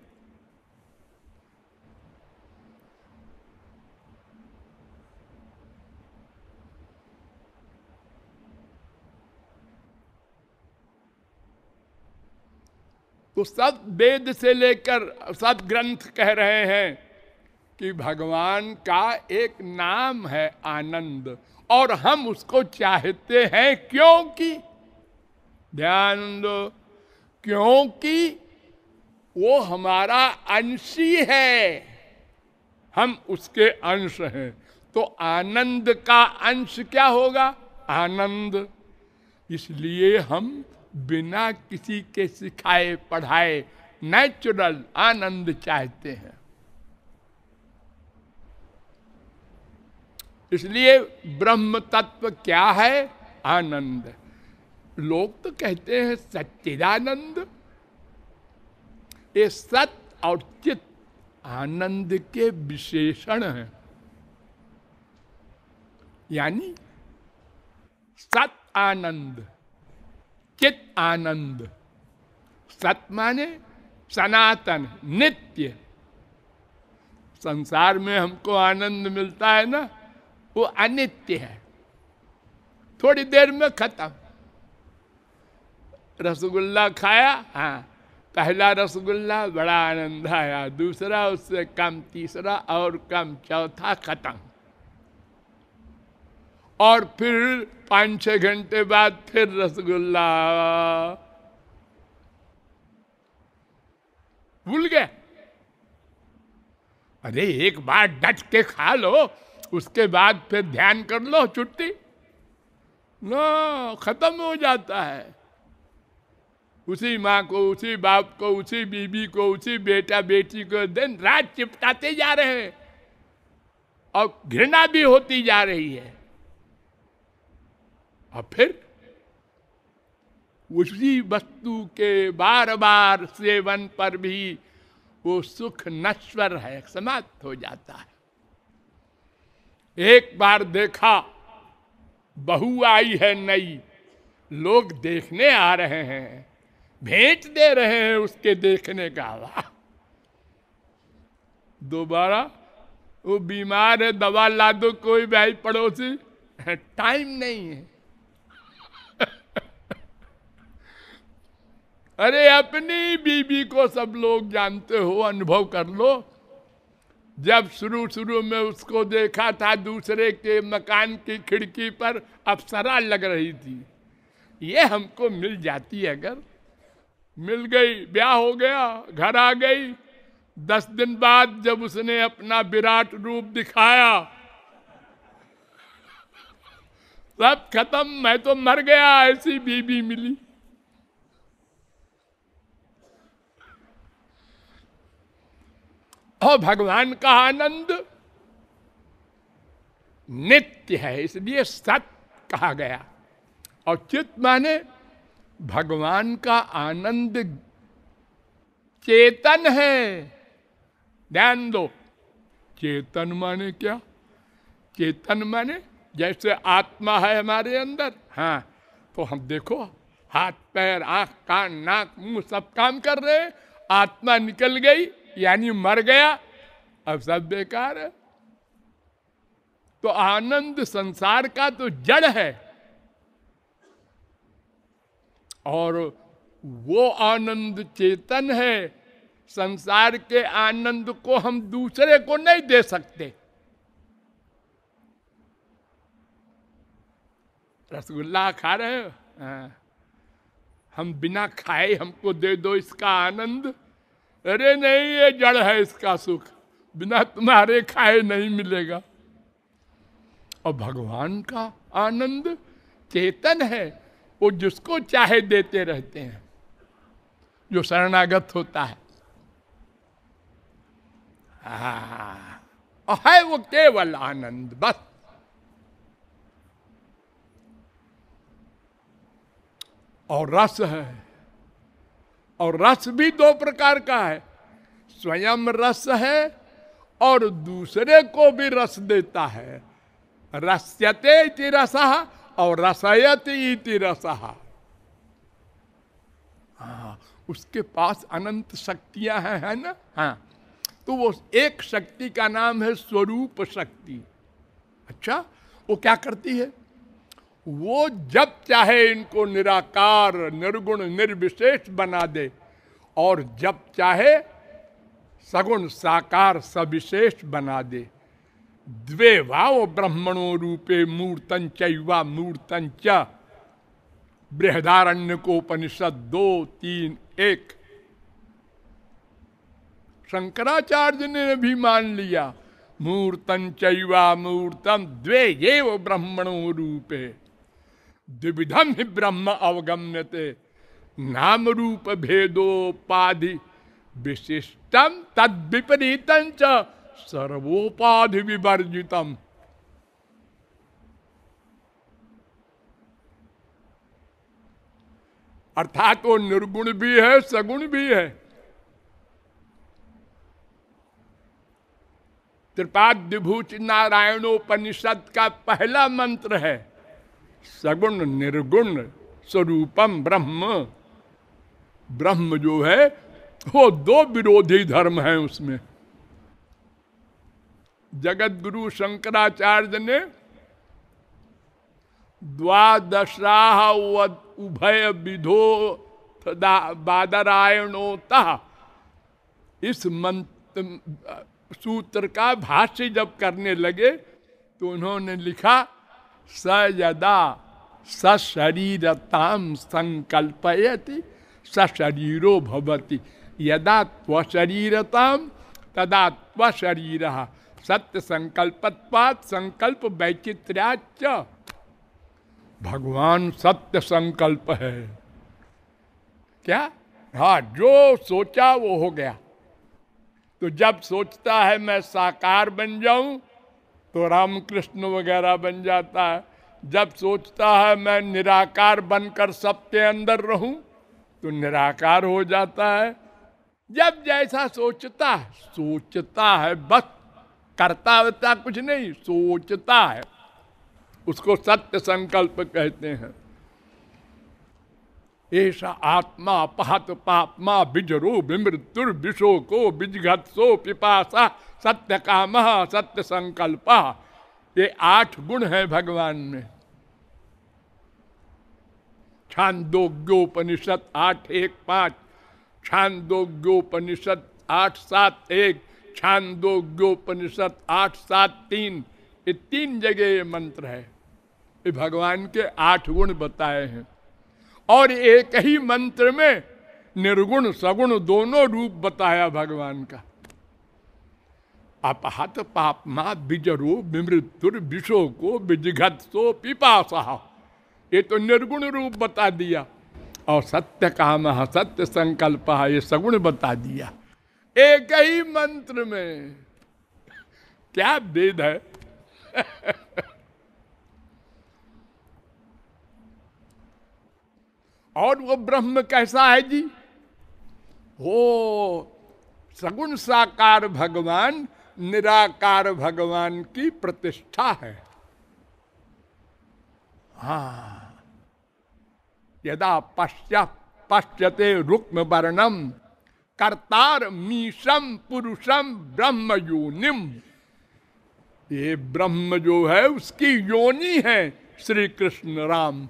Speaker 1: तो सब वेद से लेकर सब ग्रंथ कह रहे हैं कि भगवान का एक नाम है आनंद और हम उसको चाहते हैं क्योंकि ध्यान दो क्योंकि वो हमारा अंशी है हम उसके अंश हैं तो आनंद का अंश क्या होगा आनंद इसलिए हम बिना किसी के सिखाए पढ़ाए नेचुरल आनंद चाहते हैं इसलिए ब्रह्म तत्व क्या है आनंद लोग तो कहते हैं सच्चिदानंद ये सत और चित आनंद के विशेषण हैं यानी सत आनंद चित आनंद सत माने सनातन नित्य संसार में हमको आनंद मिलता है ना वो अनित्य है थोड़ी देर में खत्म रसगुल्ला खाया हाँ पहला रसगुल्ला बड़ा आनंद आया दूसरा उससे कम तीसरा और कम चौथा खत्म और फिर पाँच छः घंटे बाद फिर रसगुल्ला भूल गया अरे एक बार डट के खा लो उसके बाद फिर ध्यान कर लो छुट्टी न खत्म हो जाता है उसी माँ को उसी बाप को उसी बीबी को उसी बेटा बेटी को दिन रात चिपटाते जा रहे हैं और घृणा भी होती जा रही है और फिर उसी वस्तु के बार बार सेवन पर भी वो सुख नश्वर है समाप्त हो जाता है एक बार देखा बहू आई है नई लोग देखने आ रहे हैं भेंट दे रहे हैं उसके देखने का वाह दोबारा वो बीमार है दवा ला दो कोई भाई पड़ोसी टाइम नहीं है अरे अपनी बीबी को सब लोग जानते हो अनुभव कर लो जब शुरू शुरू में उसको देखा था दूसरे के मकान की खिड़की पर अप्सरा लग रही थी ये हमको मिल जाती है अगर मिल गई ब्याह हो गया घर आ गई दस दिन बाद जब उसने अपना विराट रूप दिखाया सब खत्म मैं तो मर गया ऐसी बीबी मिली और भगवान का आनंद नित्य है इसलिए सत कहा गया और चित माने भगवान का आनंद चेतन है ध्यान दो चेतन माने क्या चेतन माने जैसे आत्मा है हमारे अंदर हाँ तो हम देखो हाथ पैर आंख कान नाक मुंह सब काम कर रहे हैं आत्मा निकल गई यानी मर गया अब सब बेकार है तो आनंद संसार का तो जड़ है और वो आनंद चेतन है संसार के आनंद को हम दूसरे को नहीं दे सकते रसगुल्ला खा रहे हो हाँ। हम बिना खाए हमको दे दो इसका आनंद अरे नहीं ये जड़ है इसका सुख बिना तुम्हारे खाए नहीं मिलेगा और भगवान का आनंद चेतन है वो जिसको चाहे देते रहते हैं जो शरणागत होता है हाँ है वो केवल आनंद बस और रस है और रस भी दो प्रकार का है स्वयं रस है और दूसरे को भी रस देता है रस्यते इति रसह और रसयत इति रसह हाँ उसके पास अनंत शक्तियां हैं है ना हाँ तो वो एक शक्ति का नाम है स्वरूप शक्ति अच्छा वो क्या करती है वो जब चाहे इनको निराकार निर्गुण निर्विशेष बना दे और जब चाहे सगुण साकार सविशेष बना दे द्वे भाव ब्रह्मणो रूपे मूर्तन चैवा मूर्तन च बृहदारण्य को उपनिषद दो तीन एक शंकराचार्य ने भी मान लिया मूर्तन चैवा मूर्तम द्वे ये ब्रह्मणो रूपे द्विविधम ही ब्रह्म अवगम्यते नाम रूप भेदोपाधि विशिष्टम तद विपरीत सर्वोपाधि विवर्जितम अर्थात वो निर्गुण भी है सगुण भी है त्रिपाद विभूति नारायणोपनिषद का पहला मंत्र है सगुण निर्गुण स्वरूपम ब्रह्म ब्रह्म जो है वो दो विरोधी धर्म है उसमें जगत गुरु शंकराचार्य ने द्वादशाह उभय विधो बादरायणोता इस मंत्र सूत्र का भाष्य जब करने लगे तो उन्होंने लिखा स यदा सशरीरताम संकल्पयति सशरीरो भवति यदा त्वशरीरताम तदा त्वशरीर सत्य संकल्पत्वात् संकल्प वैचित्र्याच भगवान सत्य संकल्प है क्या हाँ जो सोचा वो हो गया तो जब सोचता है मैं साकार बन जाऊं तो राम कृष्ण वगैरह बन जाता है जब सोचता है मैं निराकार बनकर सबके अंदर रहूं तो निराकार हो जाता है जब जैसा सोचता है सोचता है बस करता वता कुछ नहीं सोचता है उसको सत्य संकल्प कहते हैं एष आत्मा पहत पापमा बिजरो विमृत्युर्विशो को बिजघत्सो पिपासा सत्य काम सत्य संकल्प ये आठ गुण है भगवान में छांदोग्योपनिषद आठ एक पाँच छांदोग्योपनिषद आठ सात एक छांदोग्योपनिषद आठ सात तीन ये तीन जगह ये मंत्र है ये भगवान के आठ गुण बताए हैं और एक ही मंत्र में निर्गुण सगुण दोनों रूप बताया भगवान का अपहत पापमा बिजरो विमृत्युर विषो को बिजघत सो पिपाशा ये तो निर्गुण रूप बता दिया और सत्य काम सत्य संकल्प ये सगुण बता दिया एक ही मंत्र में क्या वेद है और वो ब्रह्म कैसा है जी हो सगुण साकार भगवान निराकार भगवान की प्रतिष्ठा है हा यदा पश्चा पश्चते रुक्म वर्णम कर्तार मीशम पुरुषम ब्रह्म योनिम ये ब्रह्म जो है उसकी योनि है श्री कृष्ण राम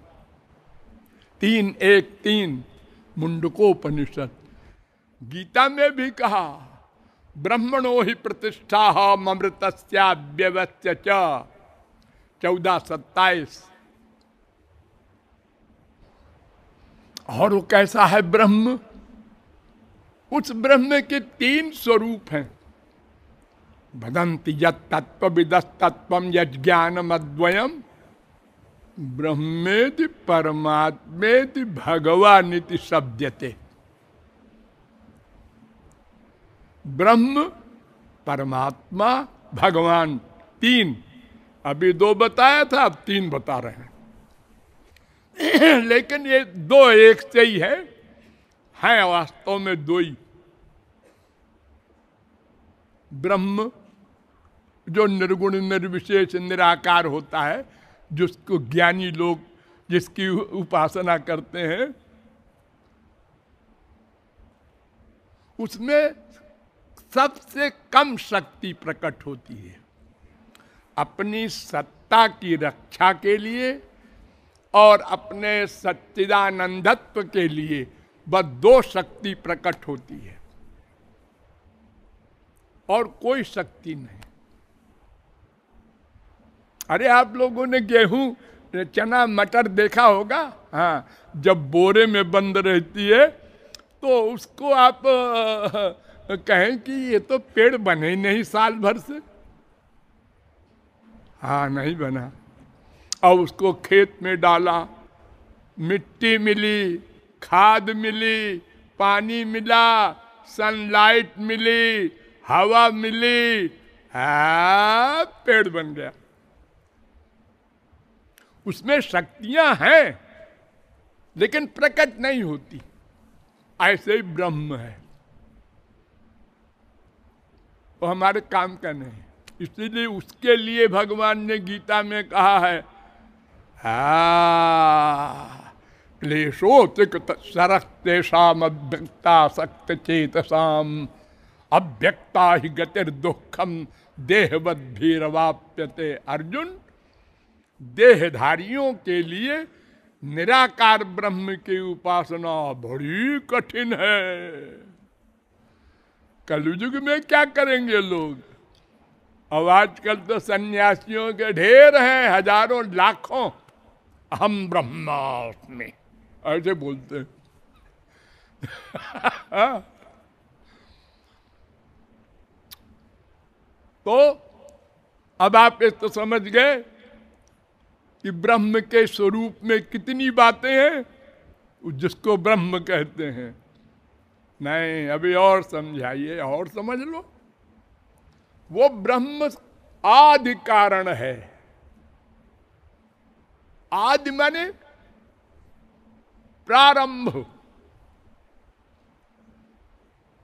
Speaker 1: तीन एक तीन मुंडकोपनिषद गीता में भी कहा ब्रह्मणो ही प्रतिष्ठा अमृतस्या व्यवस्थ्य चौदह सत्ताईस और वो कैसा है ब्रह्म उस ब्रह्म के तीन स्वरूप हैं भदंती यद तत्व विदस्तत्व तत्व अद्वयम ब्रह्मेदि परमात्मेदि भगवान इति शब्दते ब्रह्म परमात्मा भगवान तीन अभी दो बताया था अब तीन बता रहे हैं लेकिन ये दो एक से ही है है वास्तव में दो ही ब्रह्म जो निर्गुण निर्विशेष निराकार होता है जिसको ज्ञानी लोग जिसकी उपासना करते हैं उसमें सबसे कम शक्ति प्रकट होती है अपनी सत्ता की रक्षा के लिए और अपने सच्चिदानंदत्व के लिए बस दो शक्ति प्रकट होती है और कोई शक्ति नहीं अरे आप लोगों ने गेहूं चना मटर देखा होगा हाँ जब बोरे में बंद रहती है तो उसको आप कहें कि ये तो पेड़ बने ही नहीं साल भर से हाँ नहीं बना और उसको खेत में डाला मिट्टी मिली खाद मिली पानी मिला सनलाइट मिली हवा मिली हाँ पेड़ बन गया उसमें शक्तियां हैं लेकिन प्रकट नहीं होती ऐसे ही ब्रह्म है वो हमारे काम का नहीं इसीलिए उसके लिए भगवान ने गीता में कहा है क्लेशोतिक सरक्तेषाम अव्यक्ता सक्त चेतसाम अव्यक्ता ही गतिर दुखम देहवत भी अर्जुन देहधारियों के लिए निराकार ब्रह्म की उपासना बड़ी कठिन है कलयुग में क्या करेंगे लोग अब आजकल तो सन्यासियों के ढेर हैं हजारों लाखों हम ब्रह्मास्मि ऐसे बोलते हैं तो अब आप इस तो समझ गए कि ब्रह्म के स्वरूप में कितनी बातें हैं जिसको ब्रह्म कहते हैं नहीं अभी और समझाइए और समझ लो वो ब्रह्म आदि कारण है आदि माने प्रारंभ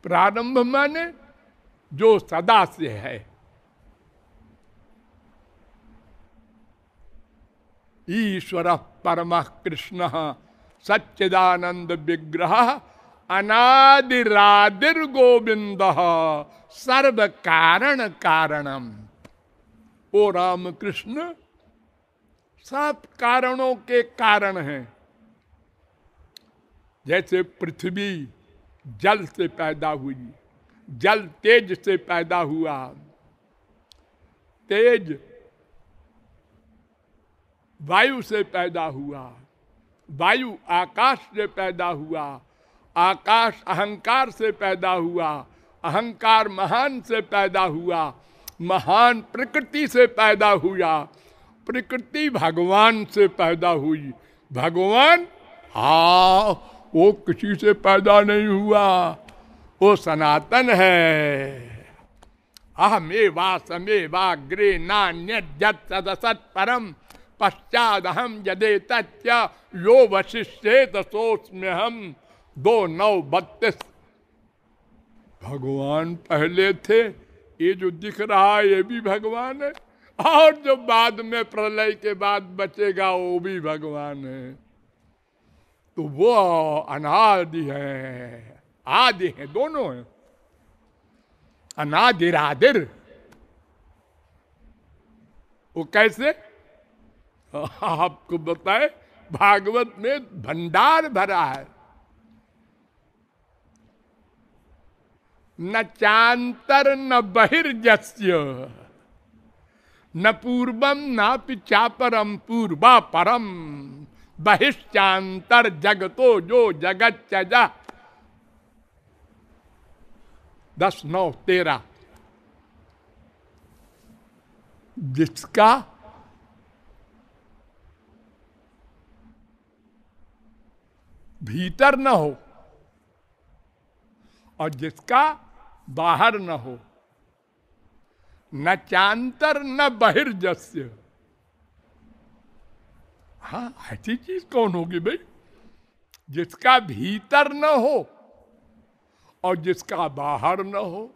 Speaker 1: प्रारंभ माने जो सदा से है ईश्वर परम कृष्ण सच्चिदानंद विग्रह अनादिरादिर गोविंद सर्व कारण कारणम ओ राम कृष्ण सब कारणों के कारण हैं जैसे पृथ्वी जल से पैदा हुई जल तेज से पैदा हुआ तेज वायु से पैदा हुआ वायु आकाश से पैदा हुआ आकाश अहंकार से पैदा हुआ अहंकार महान से पैदा हुआ महान प्रकृति से पैदा हुआ प्रकृति भगवान से पैदा हुई भगवान हा वो किसी से पैदा नहीं हुआ वो सनातन है समे वा ग्रे नान्य जत सदसत परम पश्चात हम यदे तथ्य यो वशिष्ठे तसोस में हम दो नौ बत्तीस भगवान पहले थे ये जो दिख रहा है ये भी भगवान है और जो बाद में प्रलय के बाद बचेगा वो भी भगवान है तो वो अनादि है आदि है दोनों है अनादिरादिर वो कैसे आपको बताए भागवत में भंडार भरा है न चांतर न बहिर्जस्य न पूर्वम ना पिछापरम पूर्वा परम बहिश्चांतर जगतो जो जगत चजा दस नौ तेरा जिसका भीतर न हो और जिसका बाहर न हो न चांतर न बहिर्जस्य हाँ ऐसी चीज कौन होगी भाई जिसका भीतर न हो और जिसका बाहर न हो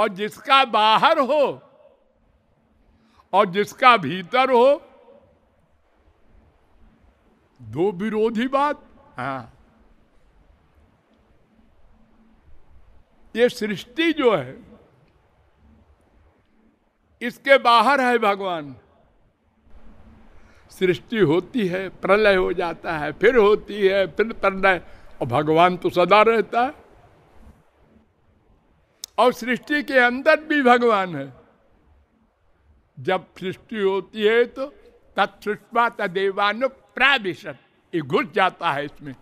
Speaker 1: और जिसका बाहर हो और जिसका भीतर हो दो विरोधी बात हाँ ये सृष्टि जो है इसके बाहर है भगवान सृष्टि होती है प्रलय हो जाता है फिर होती है फिर प्रलय और भगवान तो सदा रहता है और सृष्टि के अंदर भी भगवान है जब सृष्टि होती है तो तत्सृष्मा तदेवानुक प्राविशत ये घुस जाता है इसमें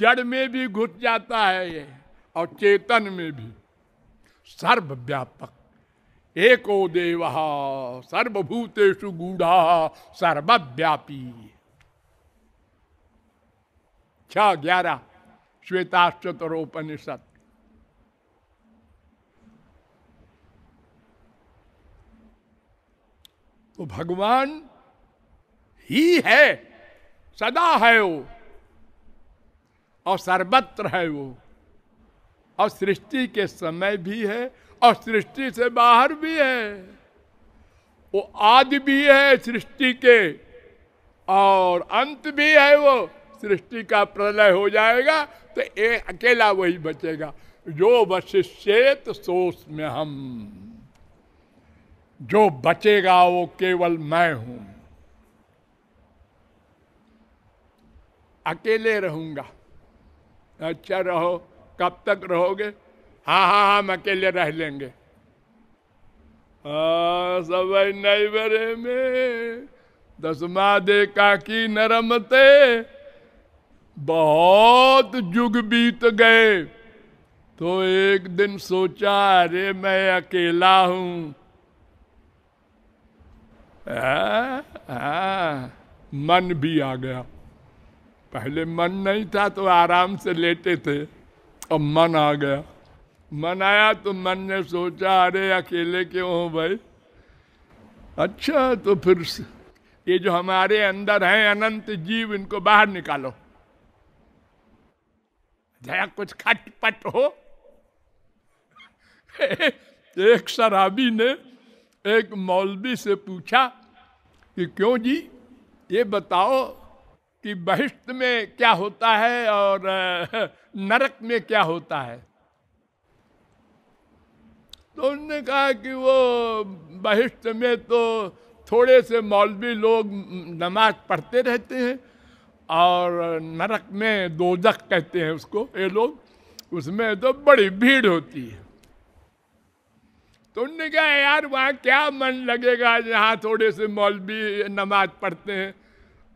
Speaker 1: जड़ में भी घुस जाता है ये और चेतन में भी सर्वव्यापक एको देव सर्वभूतेषु गूढ़ा सर्वव्यापी छ ग्यारह श्वेताश्चतरोपनिषद तो भगवान ही है सदा है वो और सर्वत्र है वो और सृष्टि के समय भी है और सृष्टि से बाहर भी है वो आदि भी है सृष्टि के और अंत भी है वो सृष्टि का प्रलय हो जाएगा तो ए, अकेला वही बचेगा जो वशिष्यत सोच में हम जो बचेगा वो केवल मैं हूं अकेले रहूंगा अच्छा रहो कब तक रहोगे हाँ हाँ हाँ हम अकेले रह लेंगे सब नहीं बरे में दसमा दे काकी नरमते बहुत जुग बीत गए तो एक दिन सोचा अरे मैं अकेला हूं आ, आ, मन भी आ गया पहले मन नहीं था तो आराम से लेटे थे अब मन आ गया मन आया तो मन ने सोचा अरे अकेले क्यों हो भाई अच्छा तो फिर ये जो हमारे अंदर हैं अनंत जीव इनको बाहर निकालो जरा कुछ खटपट हो एक शराबी ने एक मौलवी से पूछा कि क्यों जी ये बताओ कि बहिष्ठ में क्या होता है और नरक में क्या होता है तो उन्होंने कहा कि वो बहिष्ठ में तो थोड़े से मौलवी लोग नमाज पढ़ते रहते हैं और नरक में दोजक कहते हैं उसको ये लोग उसमें तो बड़ी भीड़ होती है तो उन्होंने कहा यार वहाँ क्या मन लगेगा जहाँ थोड़े से मौलवी नमाज पढ़ते हैं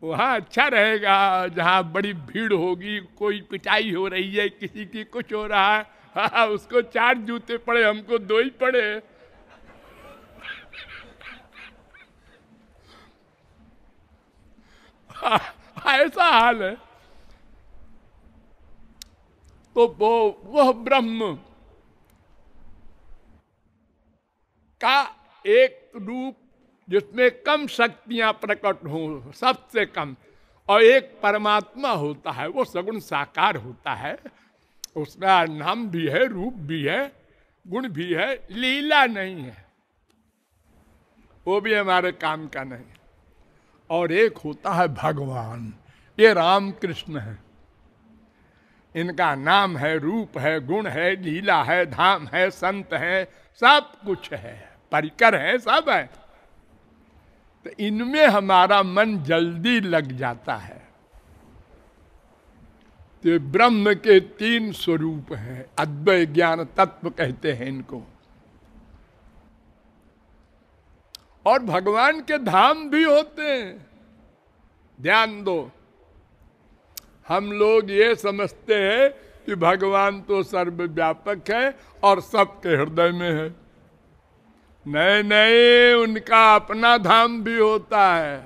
Speaker 1: वहाँ अच्छा रहेगा जहाँ बड़ी भीड़ होगी कोई पिटाई हो रही है किसी की कुछ हो रहा है हाँ उसको चार जूते पड़े हमको दो ही पड़े हाँ, ऐसा हाल है तो वो वह ब्रह्म का एक रूप जिसमें कम शक्तियां प्रकट हों सबसे कम और एक परमात्मा होता है वो सगुण साकार होता है उसका नाम भी है रूप भी है गुण भी है लीला नहीं है वो भी हमारे काम का नहीं और एक होता है भगवान ये राम कृष्ण है इनका नाम है रूप है गुण है लीला है धाम है संत है सब कुछ है परिकर है सब है तो इनमें हमारा मन जल्दी लग जाता है तो ब्रह्म के तीन स्वरूप हैं अद्वय ज्ञान तत्व कहते हैं इनको और भगवान के धाम भी होते हैं ध्यान दो हम लोग ये समझते हैं कि भगवान तो सर्वव्यापक है और सबके हृदय में है नहीं नहीं उनका अपना धाम भी होता है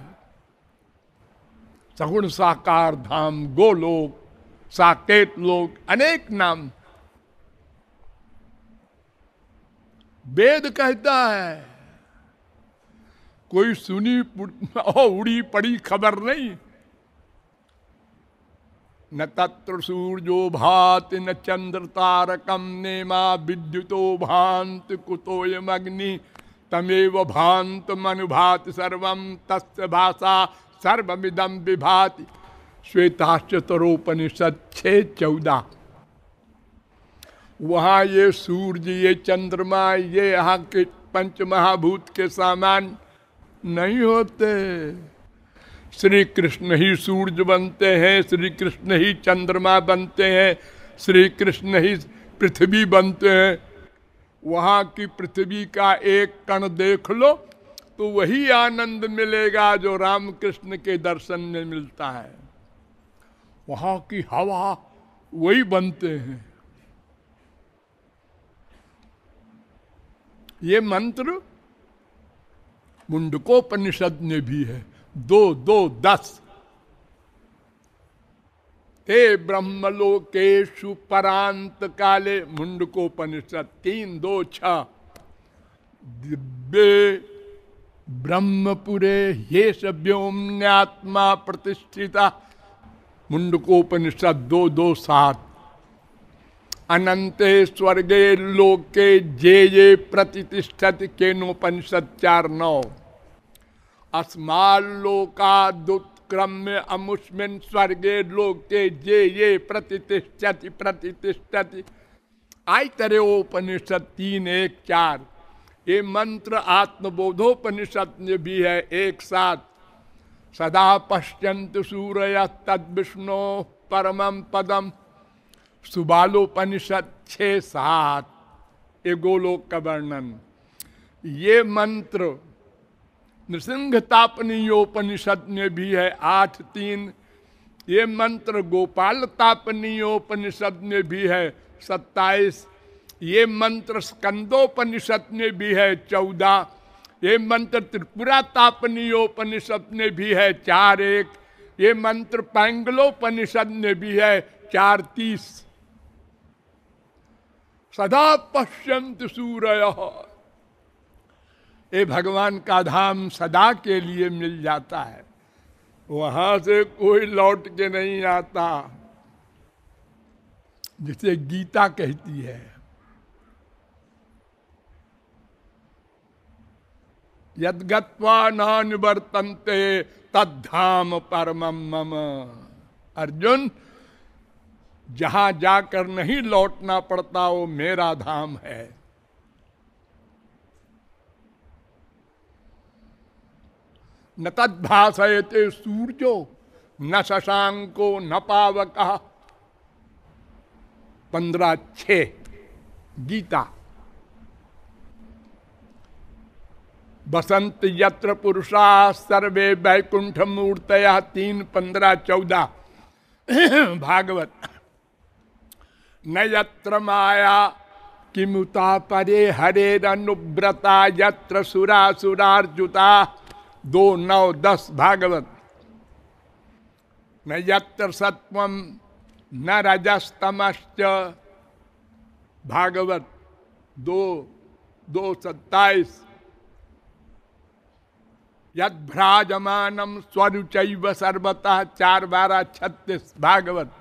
Speaker 1: सगुण साकार धाम गोलोक साकेत लोक अनेक नाम वेद कहता है कोई सुनी उड़ी पड़ी खबर नहीं न तत्र सूर्यो भाति न चंद्र तारकम नेमा विद्युतो भांत अग्नि तमेव भांत मनुभात सर्व तस् भाषा सर्विदम विभाति श्वेताश्चतरोपनिषद छे चौदह वहाँ ये सूर्य ये चंद्रमा ये यहाँ के पंच महाभूत के सामान नहीं होते श्री कृष्ण ही सूर्य बनते हैं श्री कृष्ण ही चंद्रमा बनते हैं श्री कृष्ण ही पृथ्वी बनते हैं वहाँ की पृथ्वी का एक कण देख लो तो वही आनंद मिलेगा जो रामकृष्ण के दर्शन में मिलता है वहाँ की हवा वही बनते हैं ये मंत्र मुंडकोपनिषद ने भी है दो दो दस ते ब्रह्म ब्रह्मलोकेशु परांत काले मुंडकोपनिषद तीन दो छ दिव्य ब्रह्मपुरे ये सभ्योम्यात्मा प्रतिष्ठिता मुंडकोपनिषद दो दो सात अनंते स्वर्गे लोके जे ये प्रतिष्ठत केनोपनिषद चार नौ अस्मालोकादुत्क्रम्य अमुस्मिन् स्वर्गे लोके जे ये प्रतिष्ठति प्रतिष्ठति आई तरह उपनिषद तीन एक चार ये मंत्र आत्मबोधोपनिषद में भी है एक साथ सदा पश्यंत सूर्य तद विष्णु परम पदम सुबालोपनिषद छे सात ये गोलोक का वर्णन ये मंत्र नृसिंहतापनीयोपनिषद में भी है आठ तीन ये मंत्र गोपाल तापनीयोपनिषद में भी है सत्ताईस ये मंत्र स्कंदोपनिषद में भी है चौदह ये मंत्र त्रिपुरा तापनीयोपनिषद में भी है चार एक ये मंत्र पैंगलोपनिषद में भी है चार तीस सदा पश्यंत सूर्य ये भगवान का धाम सदा के लिए मिल जाता है वहाँ से कोई लौट के नहीं आता जिसे गीता कहती है यदगत्वा नानुवर्तनते तद्धाम परम मम अर्जुन जहां जाकर नहीं लौटना पड़ता वो मेरा धाम है न तद्भाषयते सूर्यो न शशांको न पावक पंद्रह छ गीता बसंत यत्र पुरुषा सर्वे वैकुंठ मूर्तया तीन पंद्रह चौदह भागवत न यत्र माया किमुता परे रनुव्रता यत्र सुरा सुरार्जुता दो नौ दस भागवत न यत्र सत्व न रजस्तमश्च भागवत दो दो सत्ताईस यद्राजमानम स्वरुच सर्वतः चार बारह छत्तीस भागवत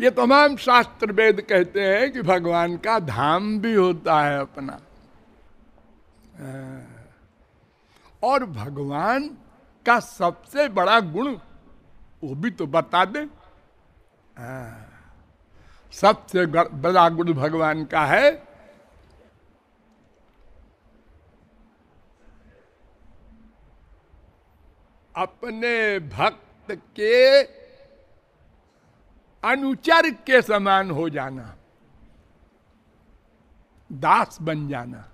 Speaker 1: ये तमाम शास्त्र वेद कहते हैं कि भगवान का धाम भी होता है अपना आ, और भगवान का सबसे बड़ा गुण वो भी तो बता दे आ, सबसे बड़ा गुण भगवान का है अपने भक्त के अनुचर के समान हो जाना दास बन जाना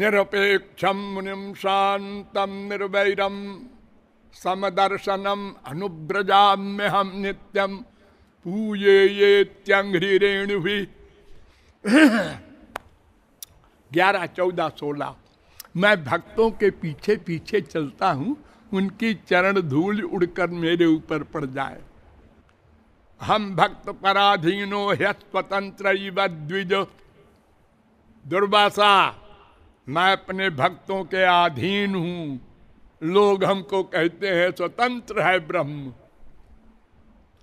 Speaker 1: निरपेक्षम मुनिम शांतम निर्वैरम समदर्शनम अनुब्रजाम्य हम नित्यम पूये ये त्यंघ्रिरेणु भी ग्यारह चौदह सोलह मैं भक्तों के पीछे पीछे चलता हूँ उनकी चरण धूल उड़कर मेरे ऊपर पड़ जाए हम भक्त पराधीनो है स्वतंत्र द्विज दुर्वासा मैं अपने भक्तों के अधीन हूं लोग हमको कहते हैं स्वतंत्र है ब्रह्म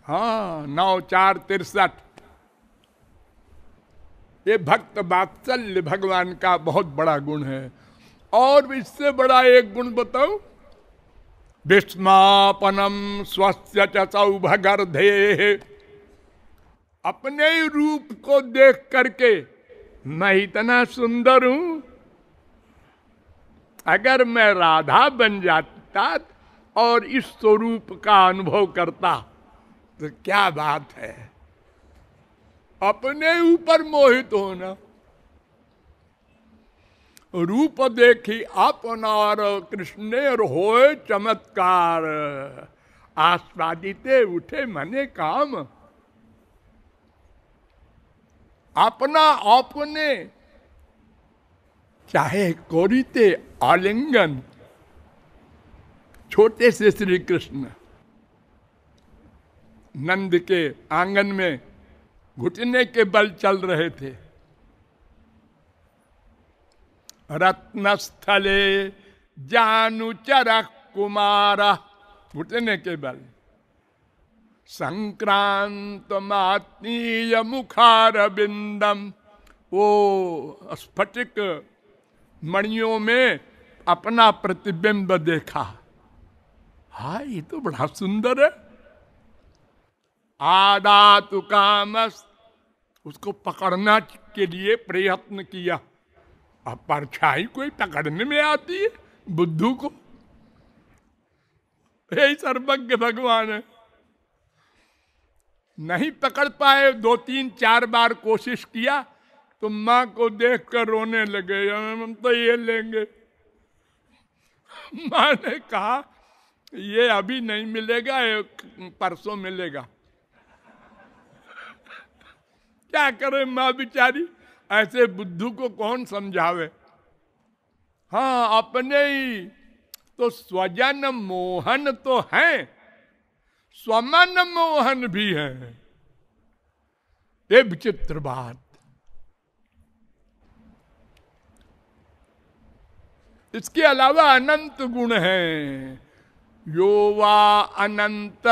Speaker 1: हाँ नौ चार तिरसठ ये भक्त बात्सल्य भगवान का बहुत बड़ा गुण है और इससे बड़ा एक गुण बताओ विस्मापनम स्वस्थ चौभगर्धे अपने रूप को देख करके मैं इतना सुंदर हूं अगर मैं राधा बन जाता और इस स्वरूप का अनुभव करता तो क्या बात है अपने ऊपर मोहित होना रूप देखी अपनार कृष्णेर होए चमत्कार आस्वादिते उठे मने काम अपना अपने चाहे कोरिते आलिंगन छोटे से श्री कृष्ण नंद के आंगन में घुटने के बल चल रहे थे रत्नस्थले जानुचर कुमार घुटने के बल संक्रांत मात्मीय मुखार बिंदम वो स्फटिक मणियों में अपना प्रतिबिंब देखा हा ये तो बड़ा सुंदर है आदा तुकाम उसको पकड़ना के लिए प्रयत्न किया अब परछाई कोई पकड़ने में आती है बुद्धू को सर्वज्ञ भगवान है नहीं पकड़ पाए दो तीन चार बार कोशिश किया तो माँ को देख कर रोने लगे हम तो ये लेंगे माँ ने कहा ये अभी नहीं मिलेगा परसों मिलेगा क्या करे माँ बिचारी ऐसे बुद्धू को कौन समझावे हाँ अपने ही तो स्वजन मोहन तो है स्वमन मोहन भी है ये विचित्र बात इसके अलावा अनंत गुण है यो वा अनंत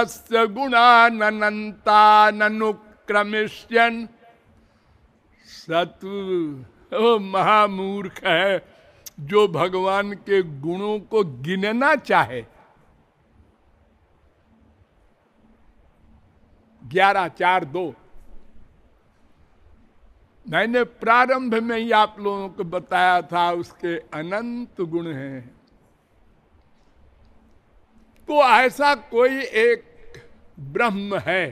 Speaker 1: गुणानंतानुक्रमिष्यन सतु सत्व महामूर्ख है जो भगवान के गुणों को गिनना चाहे ग्यारह चार दो मैंने प्रारंभ में ही आप लोगों को बताया था उसके अनंत गुण हैं तो ऐसा कोई एक ब्रह्म है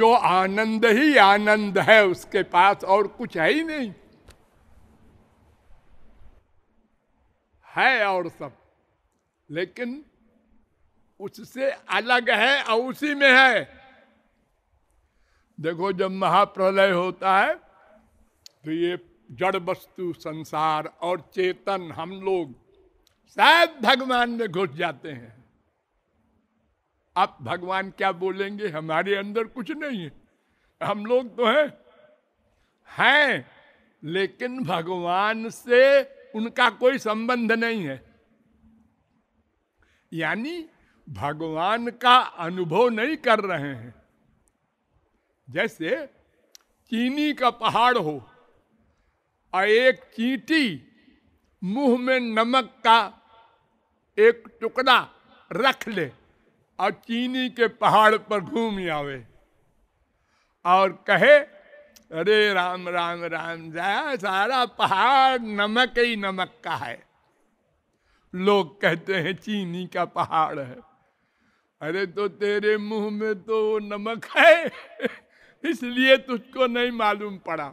Speaker 1: जो आनंद ही आनंद है उसके पास और कुछ है ही नहीं है और सब लेकिन उससे अलग है और उसी में है देखो जब महाप्रलय होता है तो ये जड़ वस्तु संसार और चेतन हम लोग शायद भगवान में घुस जाते हैं आप भगवान क्या बोलेंगे हमारे अंदर कुछ नहीं है हम लोग तो हैं हैं लेकिन भगवान से उनका कोई संबंध नहीं है यानी भगवान का अनुभव नहीं कर रहे हैं जैसे चीनी का पहाड़ हो और एक चींटी मुंह में नमक का एक टुकड़ा रख ले और चीनी के पहाड़ पर घूम आवे और कहे अरे राम राम राम जाया सारा पहाड़ नमक ही नमक का है लोग कहते हैं चीनी का पहाड़ है अरे तो तेरे मुंह में तो नमक है इसलिए तुझको नहीं मालूम पड़ा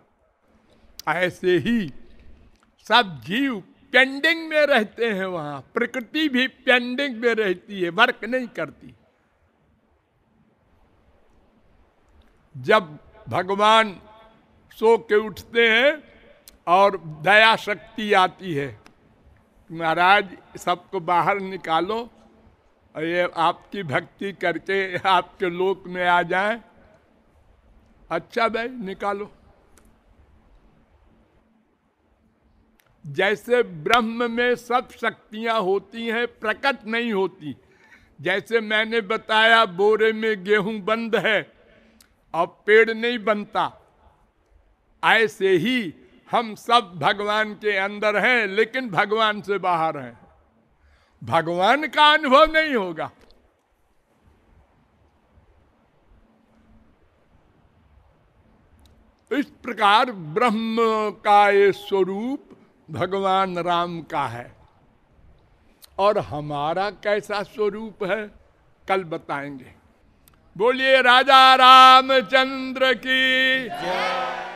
Speaker 1: ऐसे ही सब जीव पेंडिंग में रहते हैं वहां प्रकृति भी पेंडिंग में रहती है वर्क नहीं करती जब भगवान सो के उठते हैं और दया शक्ति आती है महाराज सबको बाहर निकालो और ये आपकी भक्ति करके आपके लोक में आ जाए अच्छा भाई निकालो जैसे ब्रह्म में सब शक्तियां होती हैं प्रकट नहीं होती जैसे मैंने बताया बोरे में गेहूं बंद है और पेड़ नहीं बनता ऐसे ही हम सब भगवान के अंदर हैं लेकिन भगवान से बाहर हैं भगवान का अनुभव नहीं होगा इस प्रकार ब्रह्म का ये स्वरूप भगवान राम का है और हमारा कैसा स्वरूप है कल बताएंगे बोलिए राजा रामचंद्र की